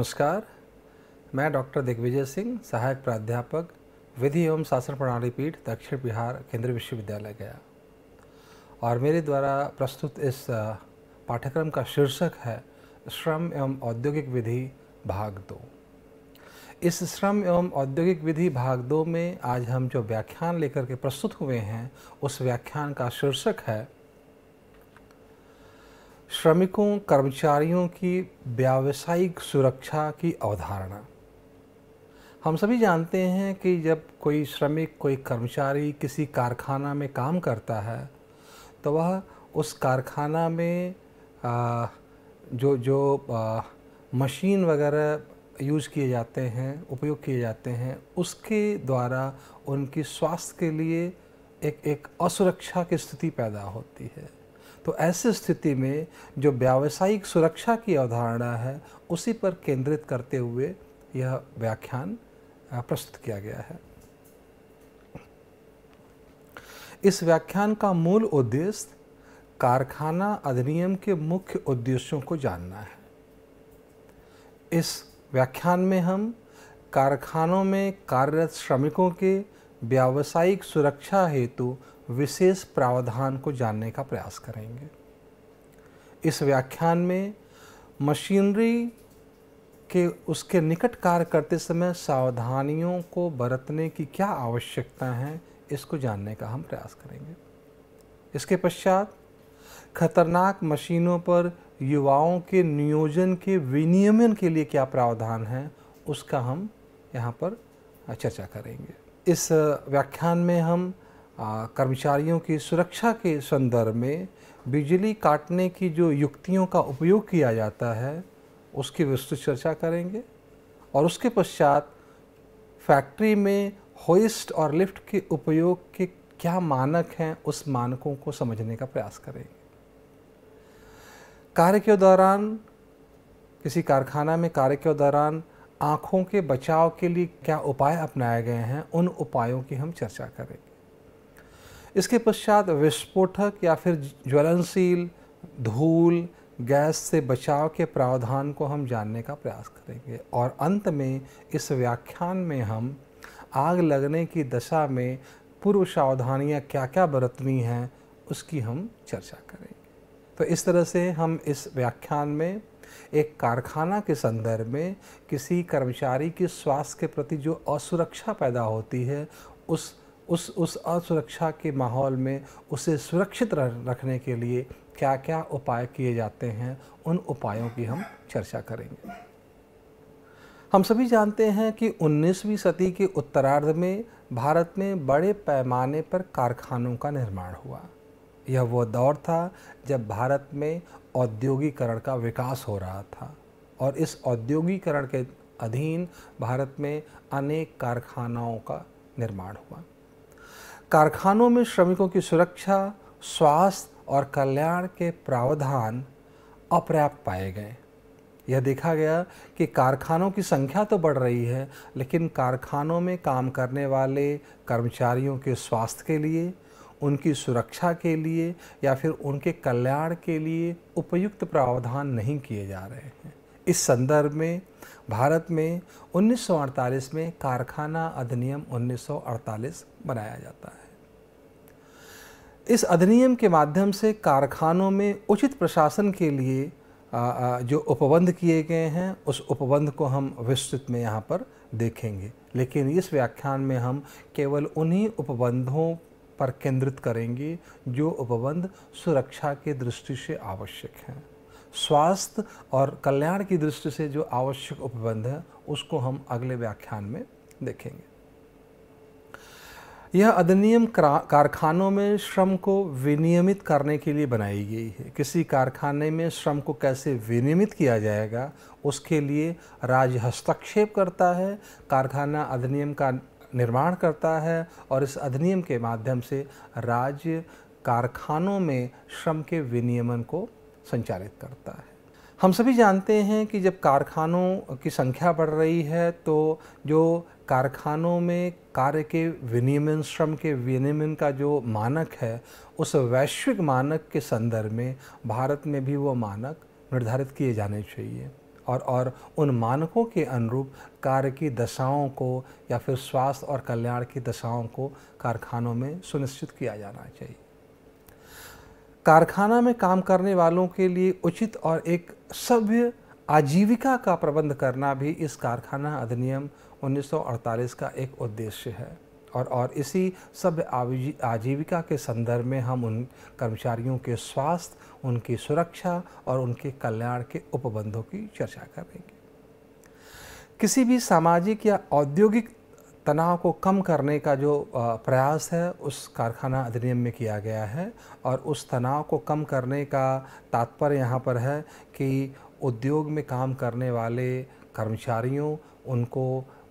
नमस्कार मैं डॉक्टर दिग्विजय सिंह सहायक प्राध्यापक विधि एवं शासन प्रणाली पीठ दक्षिण बिहार केंद्रीय विश्वविद्यालय गया और मेरे द्वारा प्रस्तुत इस पाठ्यक्रम का शीर्षक है श्रम एवं औद्योगिक विधि भाग दो इस श्रम एवं औद्योगिक विधि भाग दो में आज हम जो व्याख्यान लेकर के प्रस्तुत हुए हैं उस व्याख्यान का शीर्षक है श्रमिकों कर्मचारियों की व्यावसायिक सुरक्षा की अवधारणा हम सभी जानते हैं कि जब कोई श्रमिक कोई कर्मचारी किसी कारखाना में काम करता है तो वह उस कारखाना में आ, जो जो आ, मशीन वगैरह यूज किए जाते हैं उपयोग किए जाते हैं उसके द्वारा उनकी स्वास्थ्य के लिए एक एक असुरक्षा की स्थिति पैदा होती है तो ऐसी स्थिति में जो व्यावसायिक सुरक्षा की अवधारणा है उसी पर केंद्रित करते हुए यह व्याख्यान प्रस्तुत किया गया है इस व्याख्यान का मूल उद्देश्य कारखाना अधिनियम के मुख्य उद्देश्यों को जानना है इस व्याख्यान में हम कारखानों में कार्यरत श्रमिकों के व्यावसायिक सुरक्षा हेतु विशेष प्रावधान को जानने का प्रयास करेंगे इस व्याख्यान में मशीनरी के उसके निकट कार्य करते समय सावधानियों को बरतने की क्या आवश्यकता है इसको जानने का हम प्रयास करेंगे इसके पश्चात खतरनाक मशीनों पर युवाओं के नियोजन के विनियमन के लिए क्या प्रावधान है उसका हम यहाँ पर चर्चा करेंगे इस व्याख्यान में हम कर्मचारियों की सुरक्षा के संदर्भ में बिजली काटने की जो युक्तियों का उपयोग किया जाता है उसकी विस्तृत चर्चा करेंगे और उसके पश्चात फैक्ट्री में होइस्ट और लिफ्ट के उपयोग के क्या मानक हैं उस मानकों को समझने का प्रयास करेंगे कार्य के दौरान किसी कारखाना में कार्य के दौरान आँखों के बचाव के लिए क्या उपाय अपनाए गए हैं उन उपायों की हम चर्चा करेंगे इसके पश्चात विस्फोटक या फिर ज्वलनशील धूल गैस से बचाव के प्रावधान को हम जानने का प्रयास करेंगे और अंत में इस व्याख्यान में हम आग लगने की दशा में पूर्व सावधानियाँ क्या क्या बरतनी हैं उसकी हम चर्चा करेंगे तो इस तरह से हम इस व्याख्यान में एक कारखाना के संदर्भ में किसी कर्मचारी के स्वास्थ्य के प्रति जो असुरक्षा पैदा होती है उस उस उस असुरक्षा के माहौल में उसे सुरक्षित रखने के लिए क्या क्या उपाय किए जाते हैं उन उपायों की हम चर्चा करेंगे हम सभी जानते हैं कि 19वीं सदी के उत्तरार्ध में भारत में बड़े पैमाने पर कारखानों का निर्माण हुआ यह वो दौर था जब भारत में औद्योगिकरण का विकास हो रहा था और इस औद्योगिकरण के अधीन भारत में अनेक कारखानाओं का निर्माण हुआ कारखानों में श्रमिकों की सुरक्षा स्वास्थ्य और कल्याण के प्रावधान अपर्याप्त पाए गए यह देखा गया कि कारखानों की संख्या तो बढ़ रही है लेकिन कारखानों में काम करने वाले कर्मचारियों के स्वास्थ्य के लिए उनकी सुरक्षा के लिए या फिर उनके कल्याण के लिए उपयुक्त प्रावधान नहीं किए जा रहे हैं इस संदर्भ में भारत में उन्नीस में कारखाना अधिनियम 1948 बनाया जाता है इस अधिनियम के माध्यम से कारखानों में उचित प्रशासन के लिए जो उपबंध किए गए हैं उस उपबंध को हम विस्तृत में यहाँ पर देखेंगे लेकिन इस व्याख्यान में हम केवल उन्हीं उपबंधों पर केंद्रित करेंगे जो उपबंध सुरक्षा के दृष्टि से आवश्यक हैं स्वास्थ्य और कल्याण की दृष्टि से जो आवश्यक उपबंध है उसको हम अगले व्याख्यान में देखेंगे यह अधिनियम कारखानों में श्रम को विनियमित करने के लिए बनाई गई है किसी कारखाने में श्रम को कैसे विनियमित किया जाएगा उसके लिए राज्य हस्तक्षेप करता है कारखाना अधिनियम का निर्माण करता है और इस अधिनियम के माध्यम से राज्य कारखानों में श्रम के विनियमन को संचालित करता है हम सभी जानते हैं कि जब कारखानों की संख्या बढ़ रही है तो जो कारखानों में कार्य के विनियमन श्रम के विनियमन का जो मानक है उस वैश्विक मानक के संदर्भ में भारत में भी वो मानक निर्धारित किए जाने चाहिए और और उन मानकों के अनुरूप कार्य की दशाओं को या फिर स्वास्थ्य और कल्याण की दशाओं को कारखानों में सुनिश्चित किया जाना चाहिए कारखाना में काम करने वालों के लिए उचित और एक सभ्य आजीविका का प्रबंध करना भी इस कारखाना अधिनियम 1948 का एक उद्देश्य है और और इसी सब आजीविका के संदर्भ में हम उन कर्मचारियों के स्वास्थ्य उनकी सुरक्षा और उनके कल्याण के उपबंधों की चर्चा करेंगे किसी भी सामाजिक या औद्योगिक तनाव को कम करने का जो प्रयास है उस कारखाना अधिनियम में किया गया है और उस तनाव को कम करने का तात्पर्य यहाँ पर है कि उद्योग में काम करने वाले कर्मचारियों उनको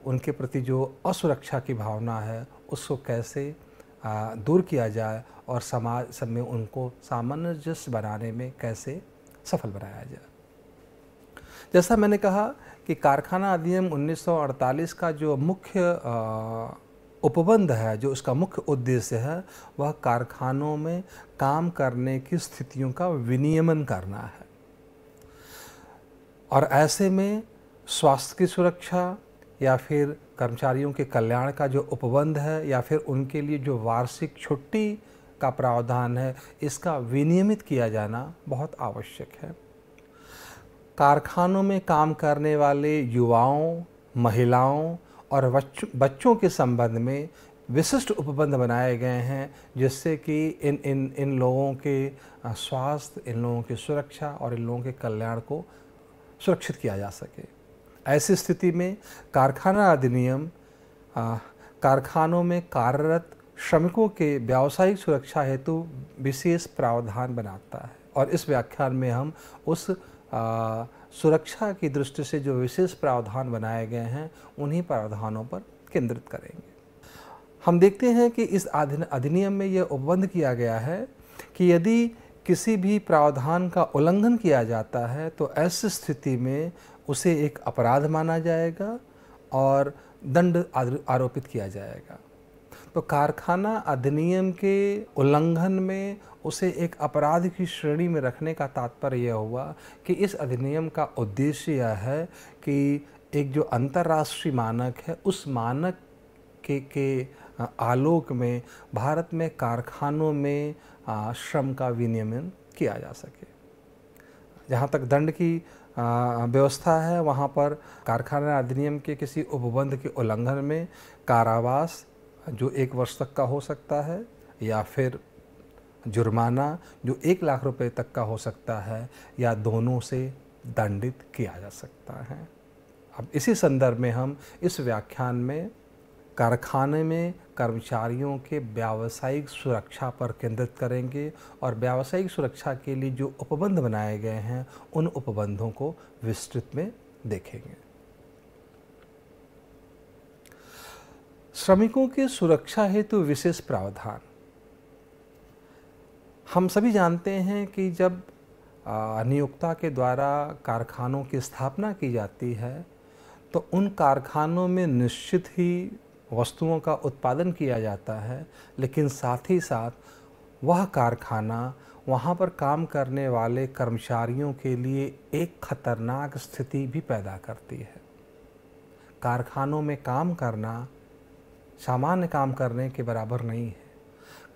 उनके प्रति जो असुरक्षा की भावना है उसको कैसे दूर किया जाए और समाज सब में उनको सामंजस्य बनाने में कैसे सफल बनाया जाए जैसा मैंने कहा कि कारखाना अधिनियम 1948 का जो मुख्य उपबंध है जो उसका मुख्य उद्देश्य है वह कारखानों में काम करने की स्थितियों का विनियमन करना है और ऐसे में स्वास्थ्य की सुरक्षा या फिर कर्मचारियों के कल्याण का जो उपबंध है या फिर उनके लिए जो वार्षिक छुट्टी का प्रावधान है इसका विनियमित किया जाना बहुत आवश्यक है कारखानों में काम करने वाले युवाओं महिलाओं और बच्चों के संबंध में विशिष्ट उपबंध बनाए गए हैं जिससे कि इन इन इन लोगों के स्वास्थ्य इन लोगों की सुरक्षा और इन लोगों के कल्याण को सुरक्षित किया जा सके ऐसी स्थिति में कारखाना अधिनियम कारखानों में कार्यरत श्रमिकों के व्यावसायिक सुरक्षा हेतु विशेष प्रावधान बनाता है और इस व्याख्यान में हम उस सुरक्षा की दृष्टि से जो विशेष प्रावधान बनाए गए हैं उन्हीं प्रावधानों पर केंद्रित करेंगे हम देखते हैं कि इस अधिनियम में यह उपबंध किया गया है कि यदि किसी भी प्रावधान का उल्लंघन किया जाता है तो ऐसी स्थिति में उसे एक अपराध माना जाएगा और दंड आरोपित किया जाएगा तो कारखाना अधिनियम के उल्लंघन में उसे एक अपराध की श्रेणी में रखने का तात्पर्य यह हुआ कि इस अधिनियम का उद्देश्य यह है कि एक जो अंतर्राष्ट्रीय मानक है उस मानक के के आलोक में भारत में कारखानों में श्रम का विनियमन किया जा सके जहाँ तक दंड की व्यवस्था है वहाँ पर कारखाना अधिनियम के किसी उपबंध के उल्लंघन में कारावास जो एक वर्ष तक का हो सकता है या फिर जुर्माना जो एक लाख रुपए तक का हो सकता है या दोनों से दंडित किया जा सकता है अब इसी संदर्भ में हम इस व्याख्यान में कारखाने में कर्मचारियों के व्यावसायिक सुरक्षा पर केंद्रित करेंगे और व्यावसायिक सुरक्षा के लिए जो उपबंध बनाए गए हैं उन उपबंधों को विस्तृत में देखेंगे श्रमिकों के सुरक्षा हेतु तो विशेष प्रावधान हम सभी जानते हैं कि जब नियोक्ता के द्वारा कारखानों की स्थापना की जाती है तो उन कारखानों में निश्चित ही वस्तुओं का उत्पादन किया जाता है लेकिन साथ ही साथ वह कारखाना वहाँ पर काम करने वाले कर्मचारियों के लिए एक खतरनाक स्थिति भी पैदा करती है कारखानों में काम करना सामान्य काम करने के बराबर नहीं है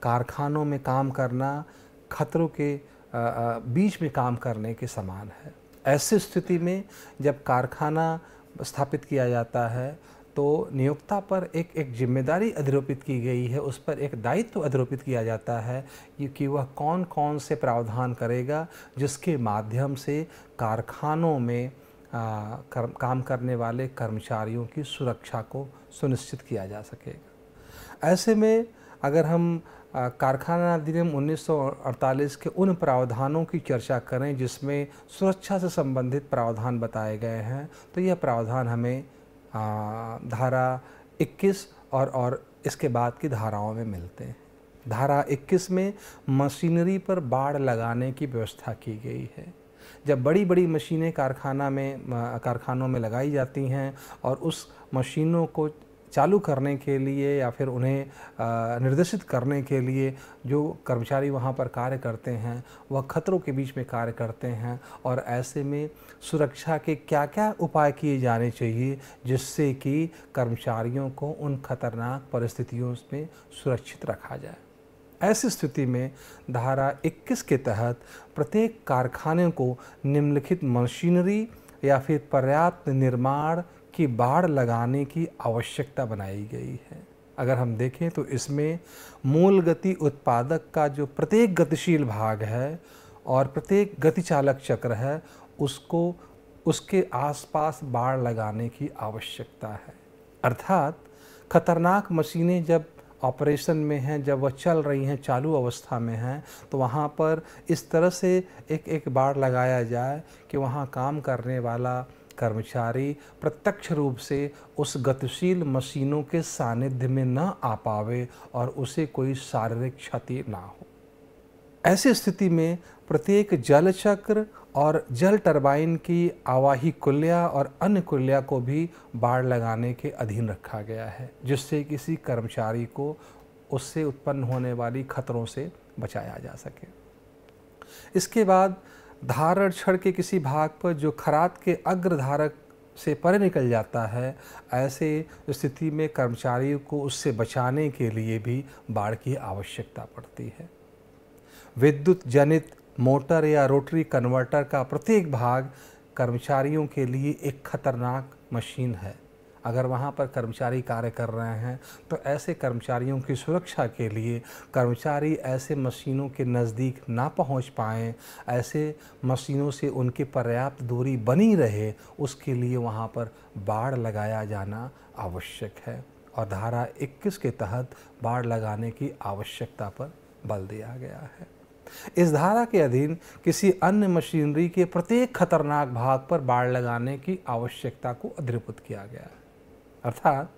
कारखानों में काम करना खतरों के बीच में काम करने के समान है ऐसी स्थिति में जब कारखाना स्थापित किया जाता है तो नियोक्ता पर एक एक जिम्मेदारी अधिरोपित की गई है उस पर एक दायित्व अधिरोपित किया जाता है कि वह कौन कौन से प्रावधान करेगा जिसके माध्यम से कारखानों में कर, काम करने वाले कर्मचारियों की सुरक्षा को सुनिश्चित किया जा सकेगा ऐसे में अगर हम कारखाना अधिनियम 1948 के उन प्रावधानों की चर्चा करें जिसमें सुरक्षा से संबंधित प्रावधान बताए गए हैं तो यह प्रावधान हमें आ, धारा 21 और और इसके बाद की धाराओं में मिलते हैं धारा 21 में मशीनरी पर बाढ़ लगाने की व्यवस्था की गई है जब बड़ी बड़ी मशीनें कारखाना में कारखानों में लगाई जाती हैं और उस मशीनों को चालू करने के लिए या फिर उन्हें निर्देशित करने के लिए जो कर्मचारी वहाँ पर कार्य करते हैं वह खतरों के बीच में कार्य करते हैं और ऐसे में सुरक्षा के क्या क्या उपाय किए जाने चाहिए जिससे कि कर्मचारियों को उन खतरनाक परिस्थितियों में सुरक्षित रखा जाए ऐसी स्थिति में धारा 21 के तहत प्रत्येक कारखाने को निम्नलिखित मशीनरी या फिर पर्याप्त निर्माण की बाढ़ लगाने की आवश्यकता बनाई गई है अगर हम देखें तो इसमें मूल गति उत्पादक का जो प्रत्येक गतिशील भाग है और प्रत्येक गति चालक चक्र है उसको उसके आसपास बाढ़ लगाने की आवश्यकता है अर्थात खतरनाक मशीनें जब ऑपरेशन में हैं जब वह चल रही हैं चालू अवस्था में हैं तो वहाँ पर इस तरह से एक एक बाड़ लगाया जाए कि वहाँ काम करने वाला कर्मचारी प्रत्यक्ष रूप से उस गतिशील मशीनों के सानिध्य में न आ पावे और उसे कोई शारीरिक क्षति ना हो ऐसी स्थिति में प्रत्येक जल चक्र और जल टरबाइन की आवाही कुल्या और अन्य कुल्या को भी बाढ़ लगाने के अधीन रखा गया है जिससे किसी कर्मचारी को उससे उत्पन्न होने वाली खतरों से बचाया जा सके इसके बाद धार छड़ के किसी भाग पर जो खरात के अग्रधारक से परे निकल जाता है ऐसे स्थिति में कर्मचारियों को उससे बचाने के लिए भी बाढ़ की आवश्यकता पड़ती है विद्युत जनित मोटर या रोटरी कन्वर्टर का प्रत्येक भाग कर्मचारियों के लिए एक खतरनाक मशीन है अगर वहाँ पर कर्मचारी कार्य कर रहे हैं तो ऐसे कर्मचारियों की सुरक्षा के लिए कर्मचारी ऐसे मशीनों के नज़दीक ना पहुँच पाएँ ऐसे मशीनों से उनके पर्याप्त दूरी बनी रहे उसके लिए वहाँ पर बाड़ लगाया जाना आवश्यक है और धारा 21 के तहत बाड़ लगाने की आवश्यकता पर बल दिया गया है इस धारा के अधीन किसी अन्य मशीनरी के प्रत्येक खतरनाक भाग पर बाढ़ लगाने की आवश्यकता को अधिरूपित किया गया है अर्थात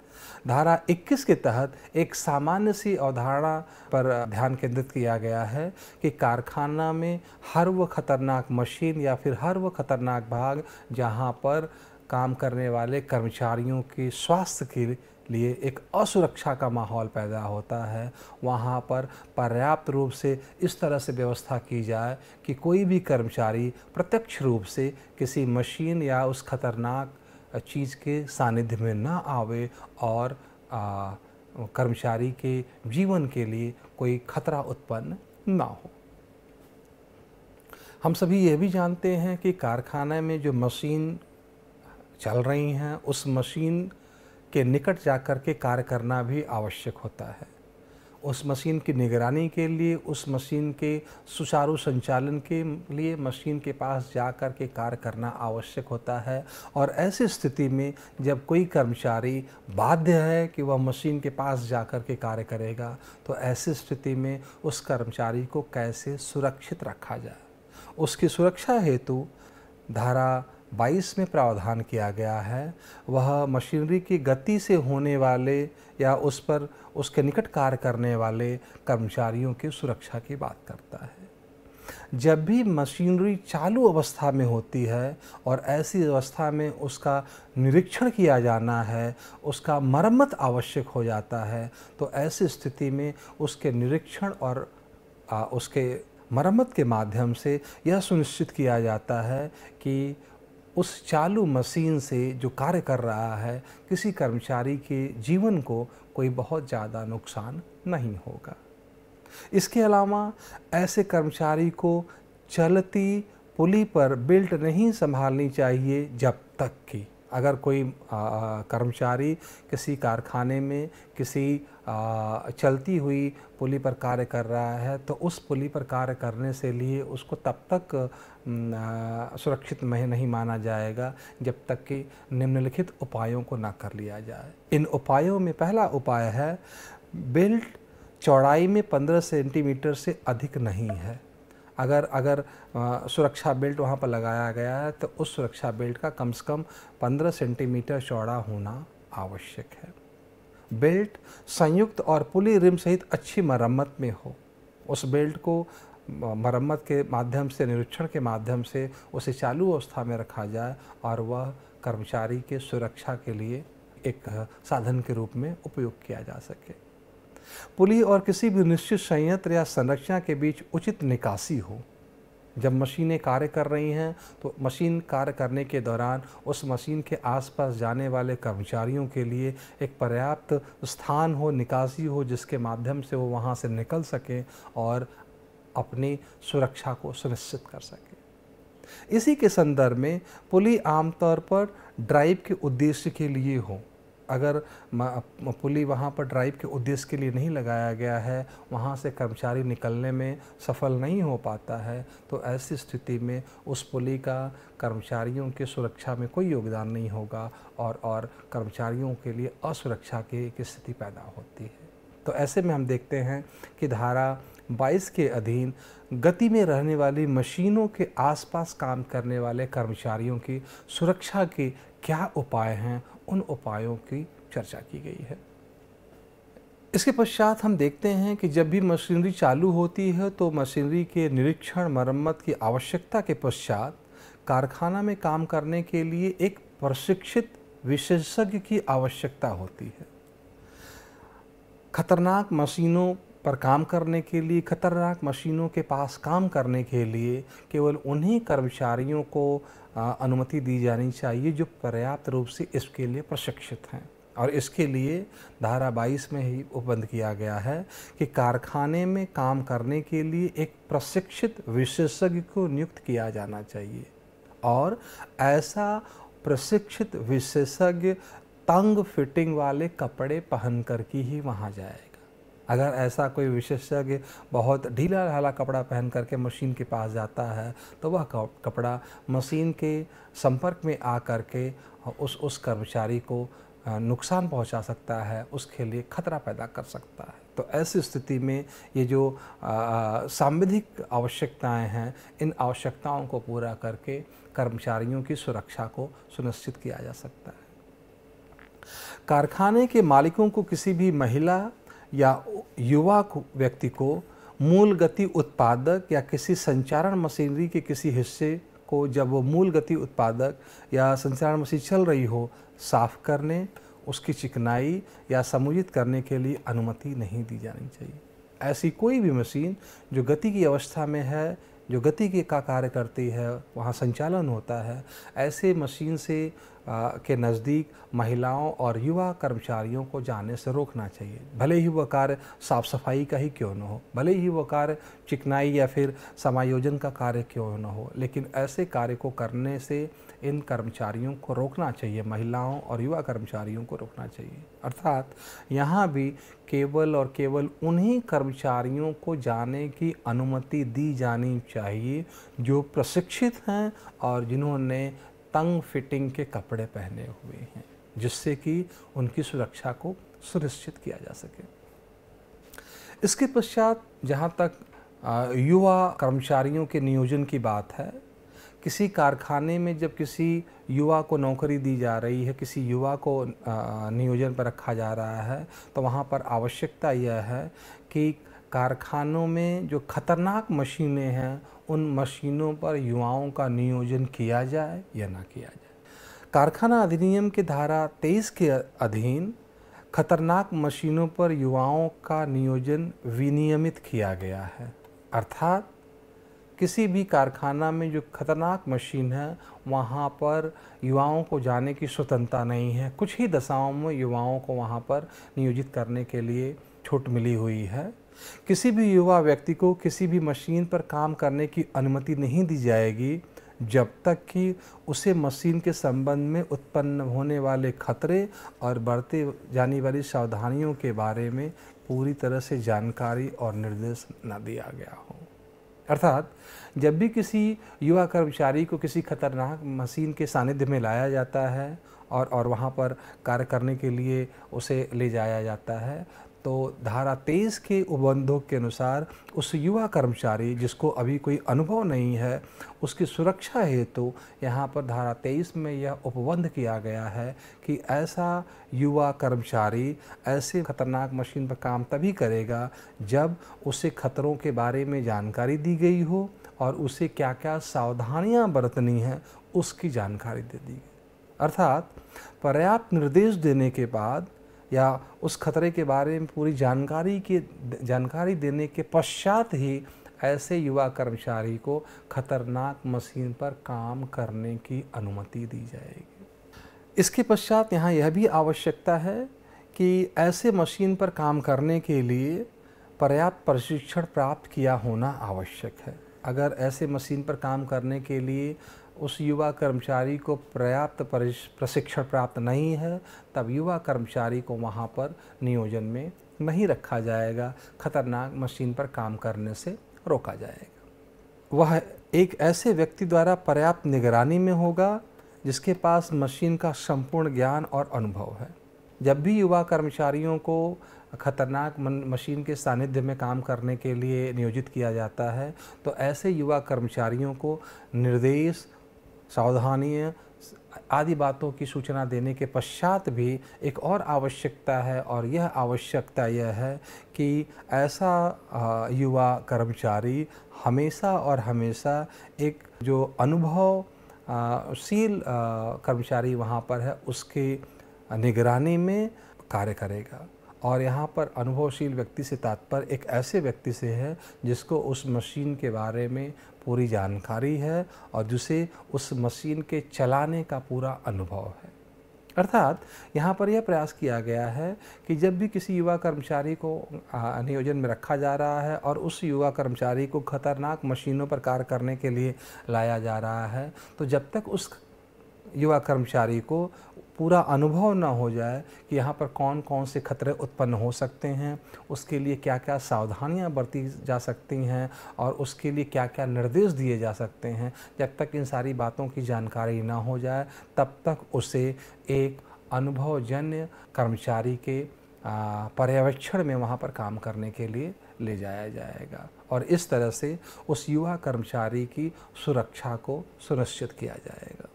धारा 21 के तहत एक सामान्य सी अवधारणा पर ध्यान केंद्रित किया गया है कि कारखाना में हर वह खतरनाक मशीन या फिर हर वह खतरनाक भाग जहां पर काम करने वाले कर्मचारियों के स्वास्थ्य की लिए एक असुरक्षा का माहौल पैदा होता है वहाँ पर पर्याप्त रूप से इस तरह से व्यवस्था की जाए कि कोई भी कर्मचारी प्रत्यक्ष रूप से किसी मशीन या उस खतरनाक चीज़ के सानिध्य में ना आवे और आ, कर्मचारी के जीवन के लिए कोई खतरा उत्पन्न ना हो हम सभी ये भी जानते हैं कि कारखाने में जो मशीन चल रही हैं उस मशीन के निकट जाकर के कार्य करना भी आवश्यक होता है उस मशीन की निगरानी के लिए उस मशीन के सुचारू संचालन के लिए मशीन के पास जा कर के कार्य करना आवश्यक होता है और ऐसी स्थिति में जब कोई कर्मचारी बाध्य है कि वह मशीन के पास जा कर के कार्य करेगा तो ऐसी स्थिति में उस कर्मचारी को कैसे सुरक्षित रखा जाए उसकी सुरक्षा हेतु धारा 22 में प्रावधान किया गया है वह मशीनरी की गति से होने वाले या उस पर उसके निकट कार्य करने वाले कर्मचारियों की सुरक्षा की बात करता है जब भी मशीनरी चालू अवस्था में होती है और ऐसी अवस्था में उसका निरीक्षण किया जाना है उसका मरम्मत आवश्यक हो जाता है तो ऐसी स्थिति में उसके निरीक्षण और आ, उसके मरम्मत के माध्यम से यह सुनिश्चित किया जाता है कि उस चालू मशीन से जो कार्य कर रहा है किसी कर्मचारी के जीवन को कोई बहुत ज़्यादा नुकसान नहीं होगा इसके अलावा ऐसे कर्मचारी को चलती पुली पर बेल्ट नहीं संभालनी चाहिए जब तक कि अगर कोई कर्मचारी किसी कारखाने में किसी चलती हुई पुली पर कार्य कर रहा है तो उस पुली पर कार्य करने से लिए उसको तब तक सुरक्षित में नहीं माना जाएगा जब तक कि निम्नलिखित उपायों को ना कर लिया जाए इन उपायों में पहला उपाय है बेल्ट चौड़ाई में 15 सेंटीमीटर से अधिक नहीं है अगर अगर आ, सुरक्षा बेल्ट वहाँ पर लगाया गया है तो उस सुरक्षा बेल्ट का कम से कम 15 सेंटीमीटर चौड़ा होना आवश्यक है बेल्ट संयुक्त और पुली रिम सहित अच्छी मरम्मत में हो उस बेल्ट को मरम्मत के माध्यम से निरीक्षण के माध्यम से उसे चालू अवस्था में रखा जाए और वह कर्मचारी के सुरक्षा के लिए एक साधन के रूप में उपयोग किया जा सके पुली और किसी भी निश्चित संयंत्र या संरचना के बीच उचित निकासी हो जब मशीनें कार्य कर रही हैं तो मशीन कार्य करने के दौरान उस मशीन के आसपास जाने वाले कर्मचारियों के लिए एक पर्याप्त स्थान हो निकासी हो जिसके माध्यम से वो वहाँ से निकल सकें और अपनी सुरक्षा को सुनिश्चित कर सकें इसी के संदर्भ में पुली आमतौर पर ड्राइव के उद्देश्य के लिए हो अगर पुली वहाँ पर ड्राइव के उद्देश्य के लिए नहीं लगाया गया है वहाँ से कर्मचारी निकलने में सफल नहीं हो पाता है तो ऐसी स्थिति में उस पुली का कर्मचारियों की सुरक्षा में कोई योगदान नहीं होगा और और कर्मचारियों के लिए असुरक्षा की एक स्थिति पैदा होती है तो ऐसे में हम देखते हैं कि धारा 22 के अधीन गति में रहने वाली मशीनों के आसपास काम करने वाले कर्मचारियों की सुरक्षा के क्या उपाय हैं उन उपायों की चर्चा की गई है इसके पश्चात हम देखते हैं कि जब भी मशीनरी चालू होती है तो मशीनरी के निरीक्षण मरम्मत की आवश्यकता के पश्चात कारखाना में काम करने के लिए एक प्रशिक्षित विशेषज्ञ की आवश्यकता होती है खतरनाक मशीनों पर काम करने के लिए खतरनाक मशीनों के पास काम करने के लिए केवल उन्हीं कर्मचारियों को अनुमति दी जानी चाहिए जो पर्याप्त रूप से इसके लिए प्रशिक्षित हैं और इसके लिए धारा बाईस में ही उपबंद किया गया है कि कारखाने में काम करने के लिए एक प्रशिक्षित विशेषज्ञ को नियुक्त किया जाना चाहिए और ऐसा प्रशिक्षित विशेषज्ञ तंग फिटिंग वाले कपड़े पहन कर की ही वहाँ जाए अगर ऐसा कोई विशेषज्ञ बहुत ढीला ढाला कपड़ा पहन करके मशीन के पास जाता है तो वह कपड़ा मशीन के संपर्क में आ करके उस उस कर्मचारी को नुकसान पहुंचा सकता है उसके लिए खतरा पैदा कर सकता है तो ऐसी स्थिति में ये जो सांविधिक आवश्यकताएं हैं इन आवश्यकताओं को पूरा करके कर्मचारियों की सुरक्षा को सुनिश्चित किया जा सकता है कारखाने के मालिकों को किसी भी महिला या युवा व्यक्ति को मूल गति उत्पादक या किसी संचारण मशीनरी के किसी हिस्से को जब वो मूल गति उत्पादक या संचारण मशीन चल रही हो साफ करने उसकी चिकनाई या समुचित करने के लिए अनुमति नहीं दी जानी चाहिए ऐसी कोई भी मशीन जो गति की अवस्था में है जो गति के का कार्य करती है वहाँ संचालन होता है ऐसे मशीन से के नज़दीक महिलाओं और युवा कर्मचारियों को जाने से रोकना चाहिए भले ही वह कार्य साफ सफाई का ही क्यों न हो भले ही वह कार्य चिकनाई या फिर समायोजन का कार्य क्यों न हो लेकिन ऐसे कार्य को करने से इन कर्मचारियों को रोकना चाहिए महिलाओं और युवा कर्मचारियों को रोकना चाहिए अर्थात यहाँ भी केवल और केवल उन्हीं कर्मचारियों को जाने की अनुमति दी जानी चाहिए जो प्रशिक्षित हैं और जिन्होंने तंग फिटिंग के कपड़े पहने हुए हैं जिससे कि उनकी सुरक्षा को सुनिश्चित किया जा सके इसके पश्चात जहाँ तक युवा कर्मचारियों के नियोजन की बात है किसी कारखाने में जब किसी युवा को नौकरी दी जा रही है किसी युवा को नियोजन पर रखा जा रहा है तो वहाँ पर आवश्यकता यह है कि कारखानों में जो खतरनाक मशीनें हैं उन मशीनों पर युवाओं का नियोजन किया जाए या ना किया जाए कारखाना अधिनियम के धारा 23 के अधीन खतरनाक मशीनों पर युवाओं का नियोजन विनियमित किया गया है अर्थात किसी भी कारखाना में जो खतरनाक मशीन है वहाँ पर युवाओं को जाने की स्वतंत्रता नहीं है कुछ ही दशाओं में युवाओं को वहाँ पर नियोजित करने के लिए छूट मिली हुई है किसी भी युवा व्यक्ति को किसी भी मशीन पर काम करने की अनुमति नहीं दी जाएगी जब तक कि उसे मशीन के संबंध में उत्पन्न होने वाले खतरे और बढ़ते जाने वाली सावधानियों के बारे में पूरी तरह से जानकारी और निर्देश न दिया गया हो अर्थात जब भी किसी युवा कर्मचारी को किसी खतरनाक मशीन के सानिध्य में लाया जाता है और और वहाँ पर कार्य करने के लिए उसे ले जाया जाता है तो धारा तेईस के उपबंधों के अनुसार उस युवा कर्मचारी जिसको अभी कोई अनुभव नहीं है उसकी सुरक्षा हेतु तो यहाँ पर धारा तेईस में यह उपबंध किया गया है कि ऐसा युवा कर्मचारी ऐसे खतरनाक मशीन पर काम तभी करेगा जब उसे खतरों के बारे में जानकारी दी गई हो और उसे क्या क्या सावधानियाँ बरतनी हैं उसकी जानकारी दे दी गई अर्थात पर्याप्त निर्देश देने के बाद या उस खतरे के बारे में पूरी जानकारी के जानकारी देने के पश्चात ही ऐसे युवा कर्मचारी को खतरनाक मशीन पर काम करने की अनुमति दी जाएगी इसके पश्चात यहाँ यह भी आवश्यकता है कि ऐसे मशीन पर काम करने के लिए पर्याप्त प्रशिक्षण प्राप्त किया होना आवश्यक है अगर ऐसे मशीन पर काम करने के लिए उस युवा कर्मचारी को पर्याप्त प्रशिक्षण प्राप्त नहीं है तब युवा कर्मचारी को वहाँ पर नियोजन में नहीं रखा जाएगा खतरनाक मशीन पर काम करने से रोका जाएगा वह एक ऐसे व्यक्ति द्वारा पर्याप्त निगरानी में होगा जिसके पास मशीन का संपूर्ण ज्ञान और अनुभव है जब भी युवा कर्मचारियों को खतरनाक मशीन के सानिध्य में काम करने के लिए नियोजित किया जाता है तो ऐसे युवा कर्मचारियों को निर्देश सावधानी आदि बातों की सूचना देने के पश्चात भी एक और आवश्यकता है और यह आवश्यकता यह है कि ऐसा युवा कर्मचारी हमेशा और हमेशा एक जो अनुभव सील कर्मचारी वहाँ पर है उसके निगरानी में कार्य करेगा और यहाँ पर अनुभवशील व्यक्ति से तात्पर्य एक ऐसे व्यक्ति से है जिसको उस मशीन के बारे में पूरी जानकारी है और जिसे उस मशीन के चलाने का पूरा अनुभव है अर्थात यहाँ पर यह प्रयास किया गया है कि जब भी किसी युवा कर्मचारी को नियोजन में रखा जा रहा है और उस युवा कर्मचारी को खतरनाक मशीनों पर कार्य करने के लिए लाया जा रहा है तो जब तक उस युवा कर्मचारी को पूरा अनुभव ना हो जाए कि यहाँ पर कौन कौन से खतरे उत्पन्न हो सकते हैं उसके लिए क्या क्या सावधानियाँ बरती जा सकती हैं और उसके लिए क्या क्या निर्देश दिए जा सकते हैं जब तक इन सारी बातों की जानकारी ना हो जाए तब तक उसे एक अनुभवजन्य कर्मचारी के पर्यवेक्षण में वहाँ पर काम करने के लिए ले जाया जाएगा और इस तरह से उस युवा कर्मचारी की सुरक्षा को सुनिश्चित किया जाएगा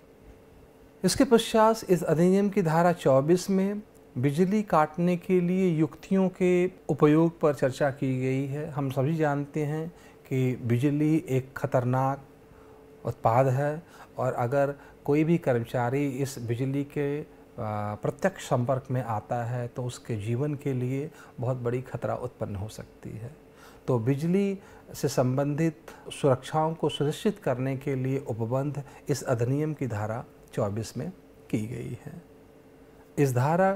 इसके पश्चात इस अधिनियम की धारा 24 में बिजली काटने के लिए युक्तियों के उपयोग पर चर्चा की गई है हम सभी जानते हैं कि बिजली एक खतरनाक उत्पाद है और अगर कोई भी कर्मचारी इस बिजली के प्रत्यक्ष संपर्क में आता है तो उसके जीवन के लिए बहुत बड़ी खतरा उत्पन्न हो सकती है तो बिजली से संबंधित सुरक्षाओं को सुनिश्चित करने के लिए उपबंध इस अधिनियम की धारा 24 में की गई है इस धारा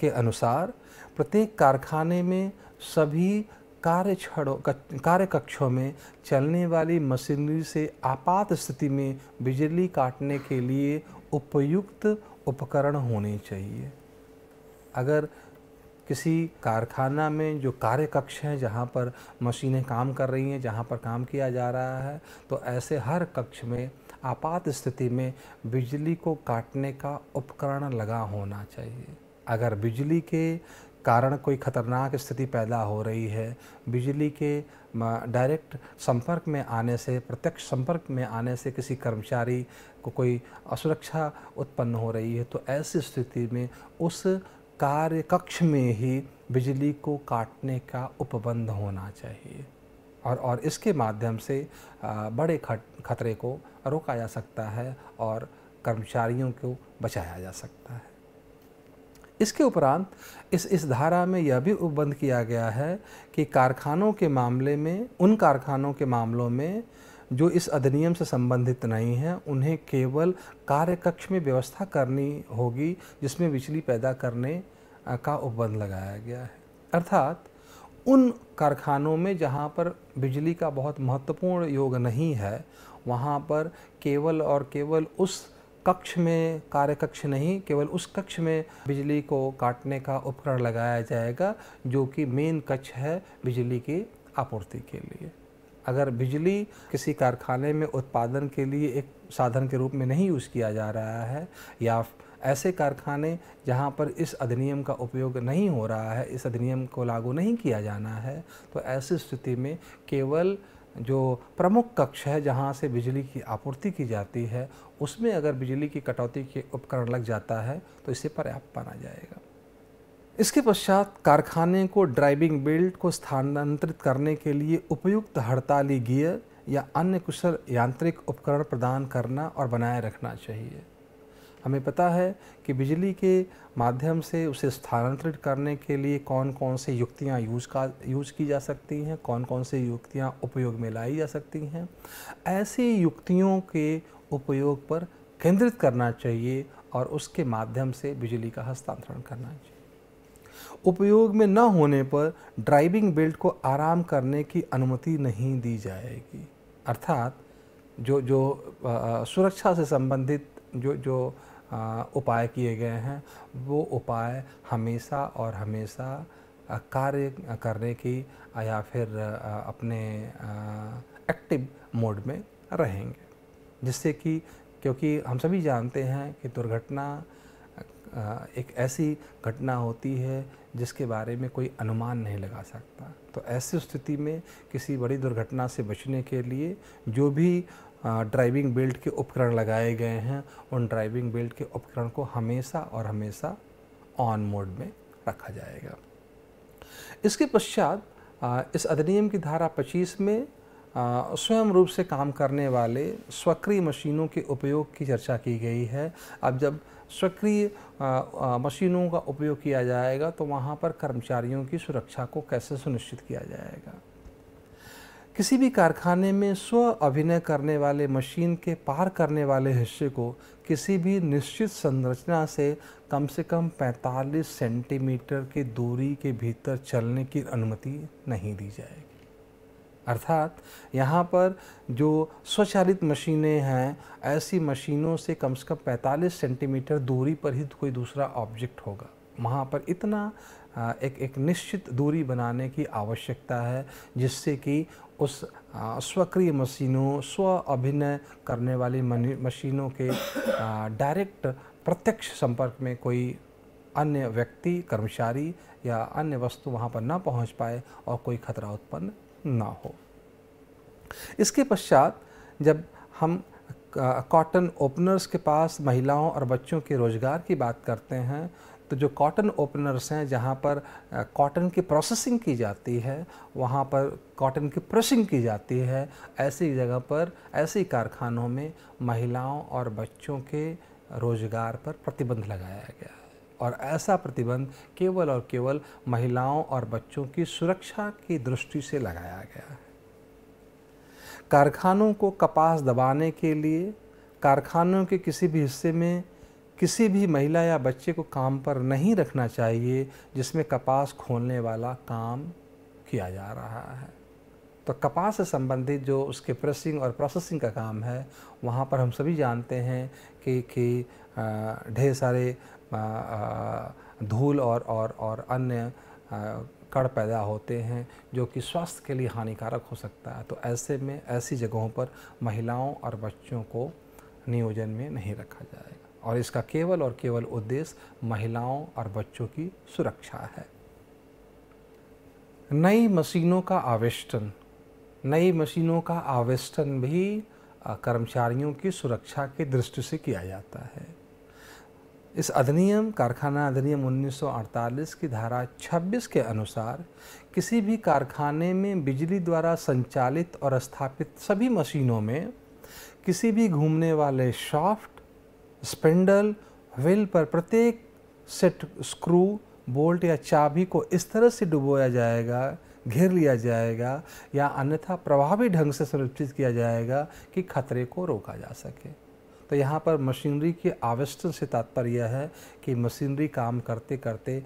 के अनुसार प्रत्येक कारखाने में सभी कार्य छड़ों कार्य कक्षों में चलने वाली मशीनरी से आपात स्थिति में बिजली काटने के लिए उपयुक्त उपकरण होने चाहिए अगर किसी कारखाना में जो कार्य कक्ष हैं जहाँ पर मशीनें काम कर रही हैं जहाँ पर काम किया जा रहा है तो ऐसे हर कक्ष में आपात स्थिति में बिजली को काटने का उपकरण लगा होना चाहिए अगर बिजली के कारण कोई खतरनाक स्थिति पैदा हो रही है बिजली के डायरेक्ट संपर्क में आने से प्रत्यक्ष संपर्क में आने से किसी कर्मचारी को कोई असुरक्षा उत्पन्न हो रही है तो ऐसी स्थिति में उस कार्य कक्ष में ही बिजली को काटने का उपबंध होना चाहिए और और इसके माध्यम से बड़े खतरे को रोका जा सकता है और कर्मचारियों को बचाया जा सकता है इसके उपरांत इस इस धारा में यह भी उपबंध किया गया है कि कारखानों के मामले में उन कारखानों के मामलों में जो इस अधिनियम से संबंधित नहीं हैं उन्हें केवल कार्यकक्ष में व्यवस्था करनी होगी जिसमें बिजली पैदा करने का उपबंध लगाया गया है अर्थात उन कारखानों में जहाँ पर बिजली का बहुत महत्वपूर्ण योग नहीं है वहाँ पर केवल और केवल उस कक्ष में कार्य कक्ष नहीं केवल उस कक्ष में बिजली को काटने का उपकरण लगाया जाएगा जो कि मेन कक्ष है बिजली की आपूर्ति के लिए अगर बिजली किसी कारखाने में उत्पादन के लिए एक साधन के रूप में नहीं यूज़ किया जा रहा है या ऐसे कारखाने जहां पर इस अधिनियम का उपयोग नहीं हो रहा है इस अधिनियम को लागू नहीं किया जाना है तो ऐसी स्थिति में केवल जो प्रमुख कक्ष है जहाँ से बिजली की आपूर्ति की जाती है उसमें अगर बिजली की कटौती के उपकरण लग जाता है तो इसे पर्याप्त माना जाएगा इसके पश्चात कारखाने को ड्राइविंग बेल्ट को स्थानांतरित करने के लिए उपयुक्त हड़ताली गियर या अन्य कुशल यांत्रिक उपकरण प्रदान करना और बनाए रखना चाहिए हमें पता है कि बिजली के माध्यम से उसे स्थानांतरित करने के लिए कौन कौन से युक्तियाँ यूज का यूज की जा सकती हैं कौन कौन से युक्तियाँ उपयोग में लाई जा सकती हैं ऐसी युक्तियों के उपयोग पर केंद्रित करना चाहिए और उसके माध्यम से बिजली का हस्तांतरण करना चाहिए उपयोग में न होने पर ड्राइविंग बेल्ट को आराम करने की अनुमति नहीं दी जाएगी अर्थात जो जो आ, सुरक्षा से संबंधित जो जो उपाय किए गए हैं वो उपाय हमेशा और हमेशा कार्य करने की या फिर अपने एक्टिव मोड में रहेंगे जिससे कि क्योंकि हम सभी जानते हैं कि दुर्घटना एक ऐसी घटना होती है जिसके बारे में कोई अनुमान नहीं लगा सकता तो ऐसी स्थिति में किसी बड़ी दुर्घटना से बचने के लिए जो भी ड्राइविंग बेल्ट के उपकरण लगाए गए हैं उन ड्राइविंग बेल्ट के उपकरण को हमेशा और हमेशा ऑन मोड में रखा जाएगा इसके पश्चात इस अधिनियम की धारा 25 में स्वयं रूप से काम करने वाले स्वक्रिय मशीनों के उपयोग की चर्चा की गई है अब जब स्वक्रिय मशीनों का उपयोग किया जाएगा तो वहाँ पर कर्मचारियों की सुरक्षा को कैसे सुनिश्चित किया जाएगा किसी भी कारखाने में स्व अभिनय करने वाले मशीन के पार करने वाले हिस्से को किसी भी निश्चित संरचना से कम से कम 45 सेंटीमीटर की दूरी के भीतर चलने की अनुमति नहीं दी जाएगी अर्थात यहाँ पर जो स्वचालित मशीनें हैं ऐसी मशीनों से कम से कम 45 सेंटीमीटर दूरी पर ही कोई दूसरा ऑब्जेक्ट होगा वहाँ पर इतना एक एक निश्चित दूरी बनाने की आवश्यकता है जिससे कि उस स्वक्रिय मशीनों स्व अभिनय करने वाली मशीनों के डायरेक्ट प्रत्यक्ष संपर्क में कोई अन्य व्यक्ति कर्मचारी या अन्य वस्तु वहाँ पर ना पहुँच पाए और कोई खतरा उत्पन्न ना हो इसके पश्चात जब हम कॉटन ओपनर्स के पास महिलाओं और बच्चों के रोज़गार की बात करते हैं तो जो कॉटन ओपनर्स हैं जहाँ पर कॉटन की प्रोसेसिंग की जाती है वहाँ पर कॉटन की प्रेसिंग की जाती है ऐसी जगह पर ऐसे कारखानों में महिलाओं और बच्चों के रोजगार पर प्रतिबंध लगाया गया है और ऐसा प्रतिबंध केवल और केवल महिलाओं और बच्चों की सुरक्षा की दृष्टि से लगाया गया है कारखानों को कपास दबाने के लिए कारखानों के किसी भी हिस्से में किसी भी महिला या बच्चे को काम पर नहीं रखना चाहिए जिसमें कपास खोलने वाला काम किया जा रहा है तो कपास से संबंधित जो उसके प्रेसिंग और प्रोसेसिंग का काम है वहाँ पर हम सभी जानते हैं कि कि ढेर सारे धूल और और और अन्य कण पैदा होते हैं जो कि स्वास्थ्य के लिए हानिकारक हो सकता है तो ऐसे में ऐसी जगहों पर महिलाओं और बच्चों को नियोजन में नहीं रखा जाए और इसका केवल और केवल उद्देश्य महिलाओं और बच्चों की सुरक्षा है नई मशीनों का आवेष्टन नई मशीनों का आवेष्टन भी कर्मचारियों की सुरक्षा के दृष्टि से किया जाता है इस अधिनियम कारखाना अधिनियम 1948 की धारा 26 के अनुसार किसी भी कारखाने में बिजली द्वारा संचालित और स्थापित सभी मशीनों में किसी भी घूमने वाले शॉफ्ट स्पिंडल व्हील पर प्रत्येक सेट स्क्रू बोल्ट या चाबी को इस तरह से डुबोया जाएगा घेर लिया जाएगा या अन्यथा प्रभावी ढंग से सुनिश्चित किया जाएगा कि खतरे को रोका जा सके तो यहाँ पर मशीनरी के आवेष्टन से तात्पर्य यह है कि मशीनरी काम करते करते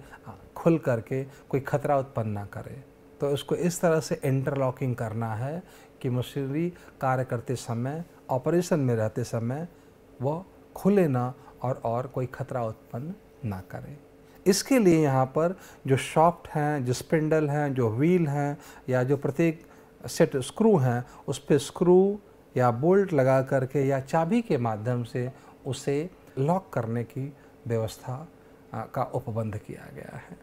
खुल करके कोई खतरा उत्पन्न ना करे तो उसको इस तरह से इंटरलॉकिंग करना है कि मशीनरी कार्य करते समय ऑपरेशन में रहते समय वो खुले ना और और कोई खतरा उत्पन्न ना करे इसके लिए यहाँ पर जो शॉफ्ट हैं जो स्पिंडल हैं जो व्हील हैं या जो प्रत्येक सेट स्क्रू हैं उस पर स्क्रू या बोल्ट लगा करके या चाबी के माध्यम से उसे लॉक करने की व्यवस्था का उपबंध किया गया है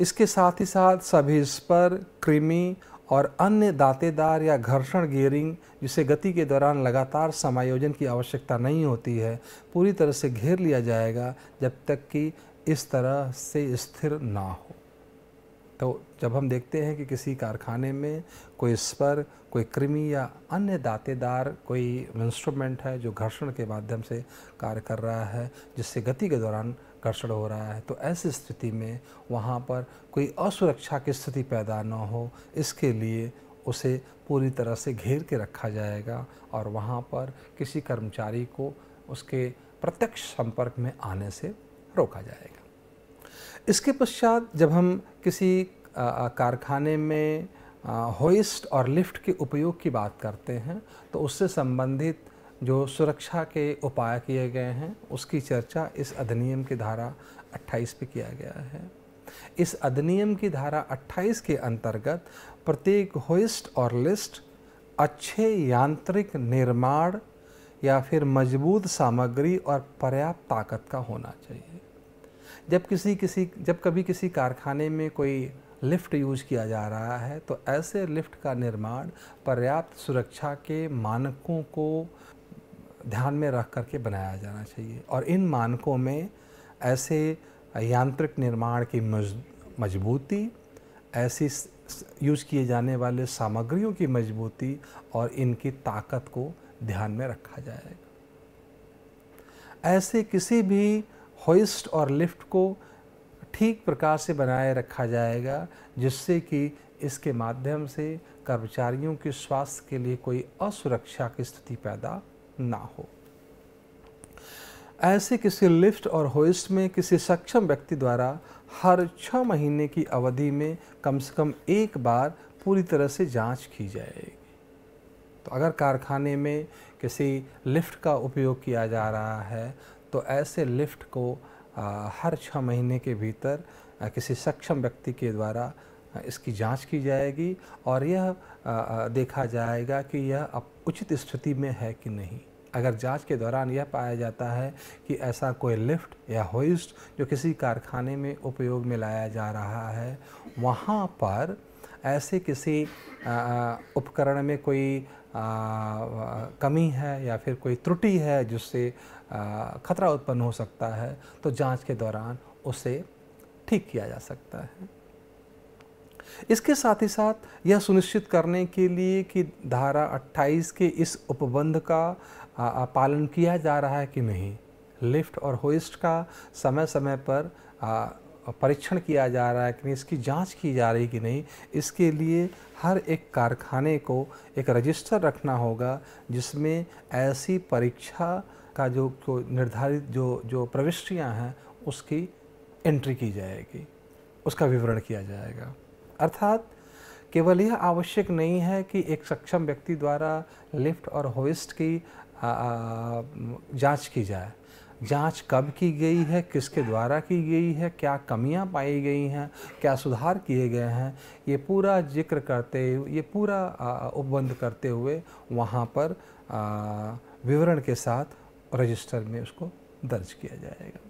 इसके साथ ही साथ सभी इस पर क्रीमी और अन्य दातेदार या घर्षण गियरिंग जिसे गति के दौरान लगातार समायोजन की आवश्यकता नहीं होती है पूरी तरह से घेर लिया जाएगा जब तक कि इस तरह से स्थिर ना हो तो जब हम देखते हैं कि किसी कारखाने में कोई स्पर कोई कृमि या अन्य दातेदार कोई इंस्ट्रूमेंट है जो घर्षण के माध्यम से कार्य कर रहा है जिससे गति के दौरान आकर्षण हो रहा है तो ऐसी स्थिति में वहाँ पर कोई असुरक्षा की स्थिति पैदा न हो इसके लिए उसे पूरी तरह से घेर के रखा जाएगा और वहाँ पर किसी कर्मचारी को उसके प्रत्यक्ष संपर्क में आने से रोका जाएगा इसके पश्चात जब हम किसी कारखाने में होइस्ट और लिफ्ट के उपयोग की बात करते हैं तो उससे संबंधित जो सुरक्षा के उपाय किए गए हैं उसकी चर्चा इस अधिनियम की धारा 28 पे किया गया है इस अधिनियम की धारा 28 के अंतर्गत प्रत्येक होइस्ट और लिस्ट अच्छे यांत्रिक निर्माण या फिर मजबूत सामग्री और पर्याप्त ताकत का होना चाहिए जब किसी किसी जब कभी किसी कारखाने में कोई लिफ्ट यूज किया जा रहा है तो ऐसे लिफ्ट का निर्माण पर्याप्त सुरक्षा के मानकों को ध्यान में रख करके बनाया जाना चाहिए और इन मानकों में ऐसे यांत्रिक निर्माण की मजबूती ऐसी यूज किए जाने वाले सामग्रियों की मजबूती और इनकी ताकत को ध्यान में रखा जाएगा ऐसे किसी भी होइस्ट और लिफ्ट को ठीक प्रकार से बनाए रखा जाएगा जिससे कि इसके माध्यम से कर्मचारियों के स्वास्थ्य के लिए कोई असुरक्षा की स्थिति पैदा ना हो ऐसे किसी लिफ्ट और होइस्ट में किसी सक्षम व्यक्ति द्वारा हर छः महीने की अवधि में कम से कम एक बार पूरी तरह से जांच की जाएगी तो अगर कारखाने में किसी लिफ्ट का उपयोग किया जा रहा है तो ऐसे लिफ्ट को आ, हर छः महीने के भीतर आ, किसी सक्षम व्यक्ति के द्वारा इसकी जांच की जाएगी और यह देखा जाएगा कि यह उचित स्थिति में है कि नहीं अगर जांच के दौरान यह पाया जाता है कि ऐसा कोई लिफ्ट या होइस्ट जो किसी कारखाने में उपयोग में लाया जा रहा है वहाँ पर ऐसे किसी उपकरण में कोई कमी है या फिर कोई त्रुटि है जिससे खतरा उत्पन्न हो सकता है तो जांच के दौरान उसे ठीक किया जा सकता है इसके साथ ही साथ यह सुनिश्चित करने के लिए कि धारा 28 के इस उपबंध का पालन किया जा रहा है कि नहीं लिफ्ट और होइस्ट का समय समय पर परीक्षण किया जा रहा है कि नहीं इसकी जांच की जा रही कि नहीं इसके लिए हर एक कारखाने को एक रजिस्टर रखना होगा जिसमें ऐसी परीक्षा का जो निर्धारित जो जो प्रविष्टियाँ हैं उसकी एंट्री की जाएगी उसका विवरण किया जाएगा अर्थात केवल यह आवश्यक नहीं है कि एक सक्षम व्यक्ति द्वारा लिफ्ट और होइस्ट की जांच की जाए जांच कब की गई है किसके द्वारा की गई है क्या कमियां पाई गई हैं क्या सुधार किए गए हैं ये पूरा जिक्र करते ये पूरा उपबंध करते हुए वहाँ पर विवरण के साथ रजिस्टर में उसको दर्ज किया जाएगा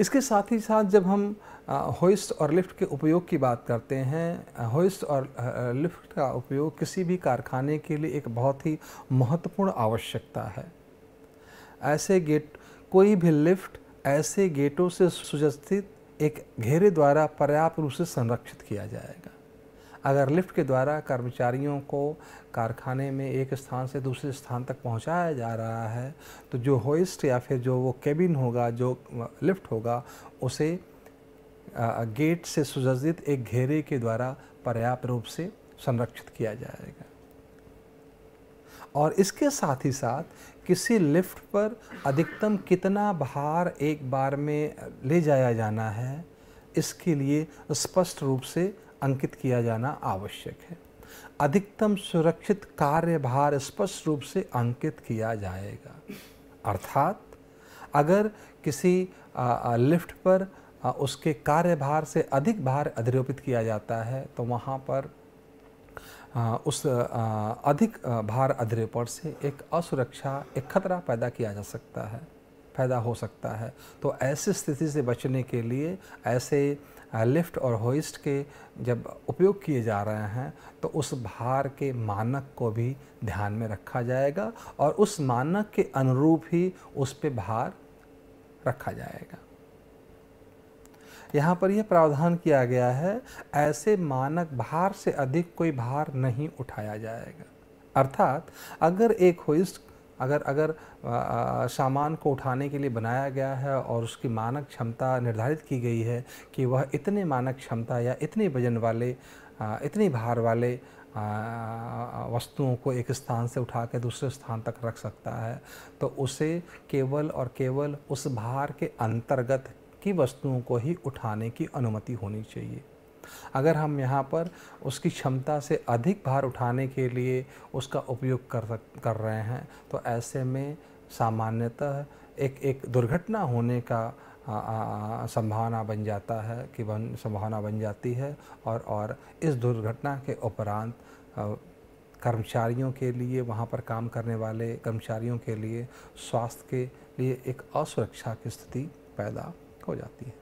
इसके साथ ही साथ जब हम होइस्ट और लिफ्ट के उपयोग की बात करते हैं होइस्ट और लिफ्ट का उपयोग किसी भी कारखाने के लिए एक बहुत ही महत्वपूर्ण आवश्यकता है ऐसे गेट कोई भी लिफ्ट ऐसे गेटों से सुजस्थित एक घेरे द्वारा पर्याप्त रूप से संरक्षित किया जाएगा अगर लिफ्ट के द्वारा कर्मचारियों को कारखाने में एक स्थान से दूसरे स्थान तक पहुंचाया जा रहा है तो जो होइस्ट या फिर जो वो केबिन होगा जो लिफ्ट होगा उसे गेट से सुसज्जित एक घेरे के द्वारा पर्याप्त रूप से संरक्षित किया जाएगा और इसके साथ ही साथ किसी लिफ्ट पर अधिकतम कितना भार एक बार में ले जाया जाना है इसके लिए स्पष्ट रूप से अंकित किया जाना आवश्यक है अधिकतम सुरक्षित कार्यभार स्पष्ट रूप से अंकित किया जाएगा अर्थात अगर किसी लिफ्ट पर हाँ, उसके कार्यभार से अधिक भार अधिरोपित किया जाता है तो वहाँ पर हाँ, उस अधिक भार अधिरोपण से एक असुरक्षा एक खतरा पैदा किया जा सकता है पैदा हो सकता है तो ऐसी स्थिति से बचने के लिए ऐसे लिफ्ट और होइस्ट के जब उपयोग किए जा रहे हैं तो उस भार के मानक को भी ध्यान में रखा जाएगा और उस मानक के अनुरूप ही उस पर भार रखा जाएगा यहाँ पर यह प्रावधान किया गया है ऐसे मानक भार से अधिक कोई भार नहीं उठाया जाएगा अर्थात अगर एक होइस्ट अगर अगर सामान को उठाने के लिए बनाया गया है और उसकी मानक क्षमता निर्धारित की गई है कि वह इतने मानक क्षमता या इतने वजन वाले इतने भार वाले वस्तुओं को एक स्थान से उठा के दूसरे स्थान तक रख सकता है तो उसे केवल और केवल उस भार के अंतर्गत की वस्तुओं को ही उठाने की अनुमति होनी चाहिए अगर हम यहाँ पर उसकी क्षमता से अधिक भार उठाने के लिए उसका उपयोग कर कर रहे हैं तो ऐसे में सामान्यतः एक एक दुर्घटना होने का संभावना बन जाता है कि बन संभावना बन जाती है और और इस दुर्घटना के उपरांत कर्मचारियों के लिए वहाँ पर काम करने वाले कर्मचारियों के लिए स्वास्थ्य के लिए एक असुरक्षा की स्थिति पैदा हो जाती है